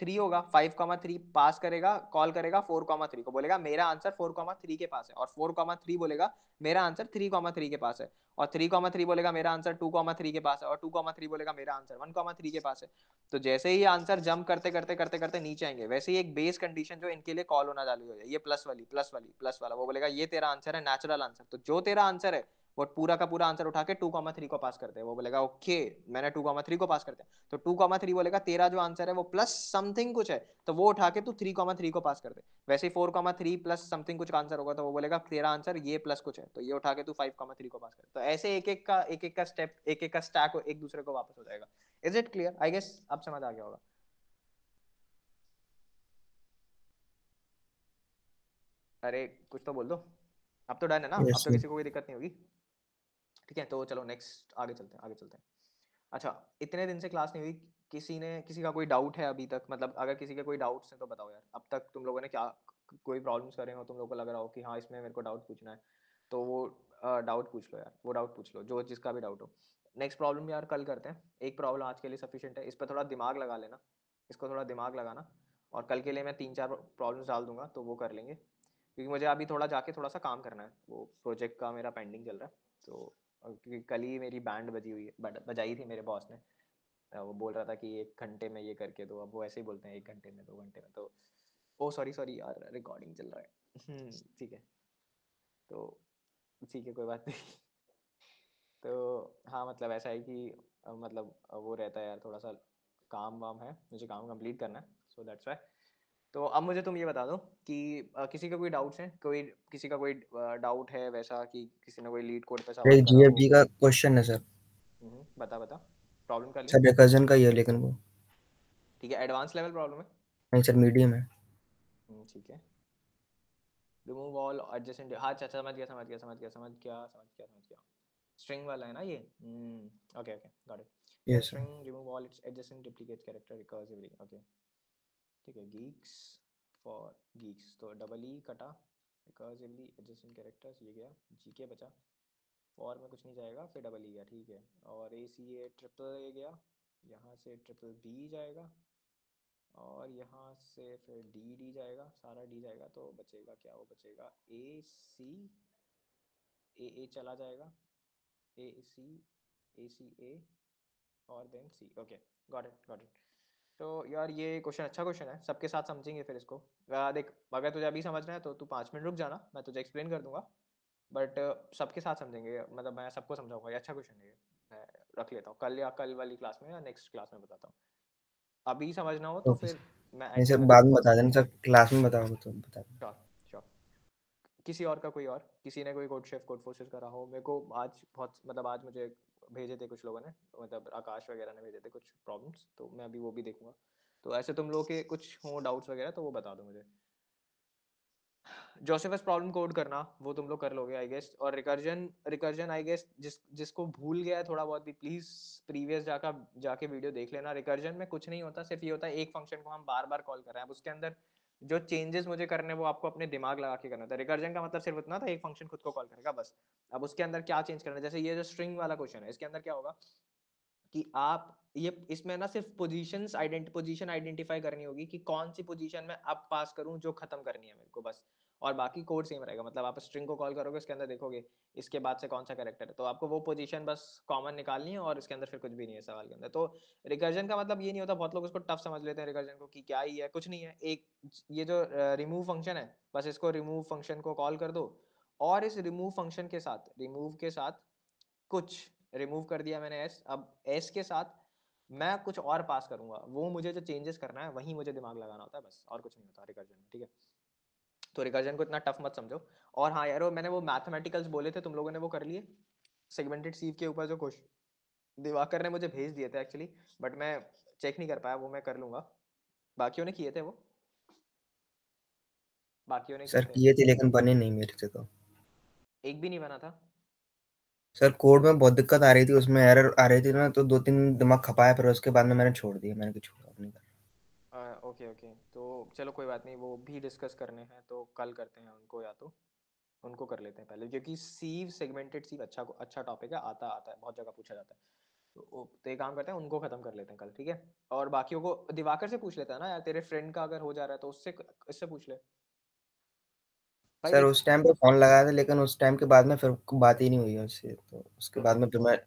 थ्री होगा फाइव कॉमा थ्री पास करेगा कॉल करेगा फोर कॉमा थ्री को बोलेगा मेरा आंसर फोर कॉमा थ्री के पास है और फोर कॉमा थ्री बोलेगा मेरा आंसर थ्री कॉमा थ्री के पास है और थ्री कॉमा थ्री बोलेगा मेरा आंसर टू कॉमा थ्री के पास है और टू कॉमा थ्री बोलेगा मेरा आंसर वन कॉमा थ्री के पास है तो जैसे ही आंसर जंप करते करते करते करते नीचे आएंगे वैसे ही एक बेस कंडीशन जो इनके लिए कॉल होना चालू हो जाए ये प्लस वाली प्लस वाली प्लस वाला वो बोलेगा ये तेरा आंसर है नेचुरल आंसर तो जो तेरा आंसर है वो पूरा का पूरा आंसर उठा के टू कॉमा थ्री को पास करते हैं वो बोलेगा ओके मैंने टू कॉमा थ्री को पास करते हैं तो टू कॉमा थ्री बोलेगा तेरा जो आंसर है वो प्लस समथिंग कुछ है तो वो उठा के तू थ्री कॉमा थ्री को पास कर दे वैसे four comma three plus something कुछ आंसर होगा तो वो बोलेगा तेरा आंसर ये प्लस कुछ है तो ये उठा के तू फाइव कॉमा थ्री को पास कर तो ऐसे एक एक का एक एक का स्टेप एक एक का स्टैक एक दूसरे को वापस हो जाएगा is it clear I guess अब समझ आ गया होगा अरे कुछ तो बोल दो अब तो डन है ना yes, अब तो किसी को कोई दिक्कत नहीं होगी ठीक है तो चलो नेक्स्ट आगे चलते हैं आगे चलते हैं अच्छा इतने दिन से क्लास नहीं हुई किसी ने किसी का कोई डाउट है अभी तक मतलब अगर किसी के कोई डाउट्स हैं तो बताओ यार अब तक तुम लोगों ने क्या कोई प्रॉब्लम्स करे हो तुम लोग को लग रहा हो कि हाँ इसमें मेरे को डाउट पूछना है तो वो डाउट पूछ लो यार वो डाउट पूछ लो जो जिसका भी डाउट हो नेक्स्ट प्रॉब्लम यार कल करते हैं एक प्रॉब्लम आज के लिए सफिशियंट है इस पर थोड़ा दिमाग लगा लेना इसको थोड़ा दिमाग लगाना और कल के लिए मैं तीन चार प्रॉब्लम्स डाल दूंगा तो वो कर लेंगे क्योंकि मुझे अभी थोड़ा जाके थोड़ा सा काम करना है वो प्रोजेक्ट का मेरा पेंडिंग चल रहा है तो और क्योंकि कल ही मेरी बैंड बजी हुई है बजाई थी मेरे बॉस ने वो बोल रहा था कि एक घंटे में ये करके दो अब वो ऐसे ही बोलते हैं एक घंटे में दो घंटे में तो ओ सॉरी सॉरी यार रिकॉर्डिंग चल रहा है हम्म, ठीक है तो ठीक है कोई बात नहीं तो हाँ मतलब ऐसा है कि मतलब वो रहता है यार थोड़ा सा काम वाम है मुझे काम कंप्लीट करना है सो दैट्स वाई तो अब मुझे तुम ये बता दो कि आ, किसी का कोई डाउट्स है कोई किसी का कोई डाउट है वैसा कि किसी ने कोई लीड कोड पे सवाल एक जीएफडी का क्वेश्चन है सर हम्म, बता बता प्रॉब्लम कर सर अच्छा, मेरे कजन का ही है लेकिन वो ठीक है एडवांस लेवल प्रॉब्लम है नहीं सर मीडियम है हम्म, ठीक है रिमूव ऑल एडजेसेंट हां अच्छा समझ गया समझ गया समझ गया समझ गया समझ गया समझ गया स्ट्रिंग वाला है ना ये okay okay got it yes string remove all its adjacent duplicate character recursively okay ठीक है गीक्स फॉर गीक्स तो डबल ई e कटा रिकर्सिवली एडजस्टिंग कैरेक्टर्स ये गया जी के बचा फॉर में कुछ नहीं जाएगा फिर डबल ई e गया ठीक है और ए सी ए ट्रिपल ए गया यहाँ से ट्रिपल बी जाएगा और यहाँ से फिर डी डी जाएगा सारा डी जाएगा तो बचेगा क्या वो बचेगा ए सी ए ए चला जाएगा ए सी ए सी ए और then C okay got it got it तो यार ये क्वेश्चन अच्छा क्वेश्चन है सबके साथ समझेंगे फिर इसको देख अगर तुझे अभी समझना है तो तू पाँच मिनट रुक जाना मैं तुझे एक्सप्लेन कर दूंगा बट सबके साथ समझेंगे मतलब मैं सबको समझाऊंगा ये अच्छा क्वेश्चन है ये मैं रख लेता हूँ कल या कल वाली क्लास में या नेक्स्ट क्लास में बताता हूँ अभी समझना हो तो फिर मैं ऐसे बाद में बता देना सर क्लास में बताओ तो बता किसी और का कोई और किसी ने कोई कोड शेफ कोड फोर्सेस करा हो मेरे को आज बहुत मतलब आज मुझे भेजे थे कुछ लोगों ने मतलब आकाश वगैरह ने भेजे थे कुछ प्रॉब्लम्स तो मैं अभी वो भी देखूंगा तो ऐसे तुम लोगों के कुछ हो डाउट्स वगैरह तो वो बता दो मुझे जोसेफस प्रॉब्लम कोड करना वो तुम लोग कर लोगे आई गेस और रिकर्जन रिकर्जन आई गेस जिस जिसको भूल गया है थोड़ा बहुत भी प्लीज प्रीवियस जाकर जाके वीडियो देख लेना रिकर्जन में कुछ नहीं होता सिर्फ ये होता है एक फंक्शन को हम बार बार कॉल कर रहे हैं अब उसके अंदर जो चेंजेस मुझे करने वो आपको अपने दिमाग लगा के करना था रिकर्जन का मतलब सिर्फ इतना था एक फंक्शन खुद को कॉल करेगा बस अब उसके अंदर क्या चेंज करना है जैसे ये जो स्ट्रिंग वाला क्वेश्चन है इसके अंदर क्या होगा कि आप ये इसमें ना सिर्फ पोजीशंस आइडेंट पोजीशन आइडेंटिफाई करनी होगी कि कौन सी पोजीशन में अब पास करूं जो खत्म करनी है मेरे को बस और बाकी कोड सेम रहेगा मतलब आप स्ट्रिंग को कॉल करोगे उसके अंदर देखोगे इसके बाद से कौन सा करेक्टर है तो आपको वो पोजीशन बस कॉमन निकालनी है और इसके अंदर फिर कुछ भी नहीं है सवाल के अंदर तो रिकर्जन का मतलब ये नहीं होता बहुत लोग उसको टफ समझ लेते हैं रिकर्जन को कि क्या ही है कुछ नहीं है एक ये जो रिमूव फंक्शन है बस इसको रिमूव फंक्शन को कॉल कर दो और इस रिमूव फंक्शन के साथ रिमूव के साथ कुछ रिमूव कर दिया मैंने एस अब एस के साथ मैं कुछ और पास करूंगा वो मुझे जो चेंजेस करना है वही मुझे दिमाग लगाना होता है बस और कुछ नहीं होता रिकर्जन ठीक है तो रिकर्जन को इतना टफ मत समझो और हाँ यार वो मैंने वो मैथमेटिकल्स बोले थे तुम लोगों ने वो कर लिए सेगमेंटेड सीव के ऊपर जो कुछ दिवाकर ने मुझे भेज दिए थे एक्चुअली बट मैं चेक नहीं कर पाया वो मैं कर लूंगा बाकी ने किए थे वो बाकियों ने सर किए थे लेकिन बने नहीं मेरे से तो एक भी नहीं बना था सर कोड में बहुत दिक्कत आ रही थी उसमें एरर आ रही थी ना तो दो तीन दिमाग खपाया फिर उसके बाद में मैंने छोड़ दिया मैंने कुछ छोड़ा नहीं ओके ओके तो चलो कोई बात नहीं वो भी डिस्कस करने हैं तो कल करते हैं उनको या तो उनको कर लेते हैं पहले क्योंकि सीव सेगमेंटेड सीव अच्छा अच्छा टॉपिक है आता आता है बहुत जगह पूछा जाता है तो, तो एक काम करते हैं उनको खत्म कर लेते हैं कल ठीक है और बाकियों को दिवाकर से पूछ लेता है ना यार तेरे फ्रेंड का अगर हो जा रहा है तो उससे इससे पूछ ले सर उस टाइम पे फोन लगाया था लेकिन उस टाइम के बाद में फिर बात ही नहीं हुई उससे तो उसके बाद में फिर मैं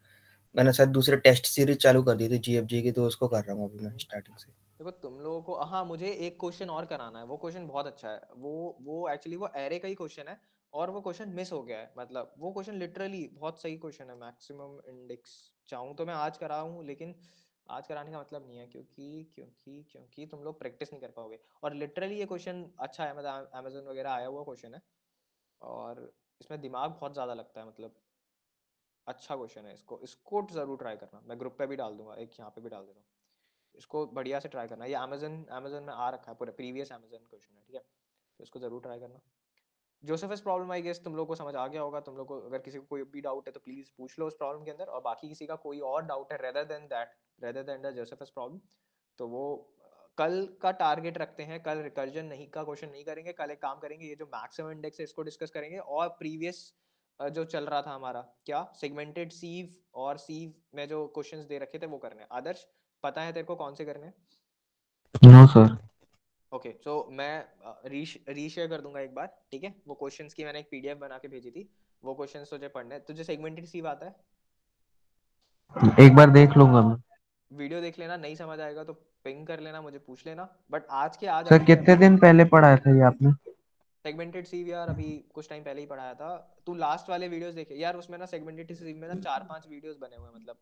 मैंने सर दूसरे टेस्ट सीरीज चालू कर दी थी जीएफजी की तो उसको कर रहा हूँ अभी मैं स्टार्टिंग से देखो तुम लोगों को हाँ मुझे एक क्वेश्चन और कराना है वो क्वेश्चन बहुत अच्छा है वो वो एक्चुअली वो एरे का ही क्वेश्चन है और वो क्वेश्चन मिस हो गया है मतलब वो क्वेश्चन लिटरली बहुत सही क्वेश्चन है मैक्सिमम इंडेक्स चाहूँ तो मैं आज कराऊँ लेकिन आज कराने का मतलब नहीं है क्योंकि क्योंकि क्योंकि तुम लोग प्रैक्टिस नहीं कर पाओगे और लिटरली ये क्वेश्चन अच्छा है मतलब अमेजोन वगैरह आया हुआ क्वेश्चन है और इसमें दिमाग बहुत ज़्यादा लगता है मतलब अच्छा क्वेश्चन है इसको इसको जरूर ट्राई करना मैं ग्रुप पे भी डाल दूंगा एक यहाँ पे भी डाल देता हूँ इसको बढ़िया से ट्राई करना ये अमेजन अमेजन में आ रखा है पूरा प्रीवियस अमेजन क्वेश्चन है ठीक है तो इसको जरूर ट्राई करना इस प्रॉब्लम आई गेस तुम लोग को समझ आ गया होगा तुम लोग को अगर किसी को कोई भी डाउट है तो प्लीज पूछ लो उस प्रॉब्लम के अंदर और बाकी किसी का कोई और डाउट है rather than that rather than the इस प्रॉब्लम तो वो कल का टारगेट रखते हैं कल रिकर्जन नहीं का क्वेश्चन नहीं करेंगे कल एक काम करेंगे ये जो मैक्सिमम इंडेक्स है इसको डिस्कस करेंगे और प्रीवियस जो चल रहा था हमारा क्या सेगमेंटेड सीव और सीव में जो क्वेश्चंस दे रखे थे वो करने आदर्श पता है तेरे को कौन से करने नो सर ओके सो मैं रीशेयर री कर दूंगा एक बार ठीक है वो क्वेश्चंस की मैंने एक पीडीएफ बना के भेजी थी वो क्वेश्चंस तुझे पढ़ने तुझे सेगमेंटेड सीव आता है एक बार देख लूंगा मैं वीडियो देख लेना नहीं समझ आएगा तो पिंग कर लेना मुझे पूछ लेना बट आज के आज सर कितने दिन पहले पढ़ाया था ये आपने सेगमेंटेड सीव यार अभी कुछ टाइम पहले ही पढ़ाया था तू लास्ट वाले वीडियोस देखे यार उसमें ना सेगमेंटेड सीव में ना चार पांच वीडियोस बने हुए हैं मतलब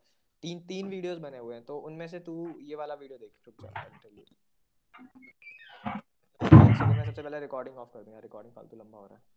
तीन तीन वीडियोस बने हुए हैं तो उनमें से तू ये वाला वीडियो देख चुपचाप सबसे पहले रिकॉर्डिंग ऑफ कर दूंगा रिकॉर्डिंग फालतू लंबा हो रहा है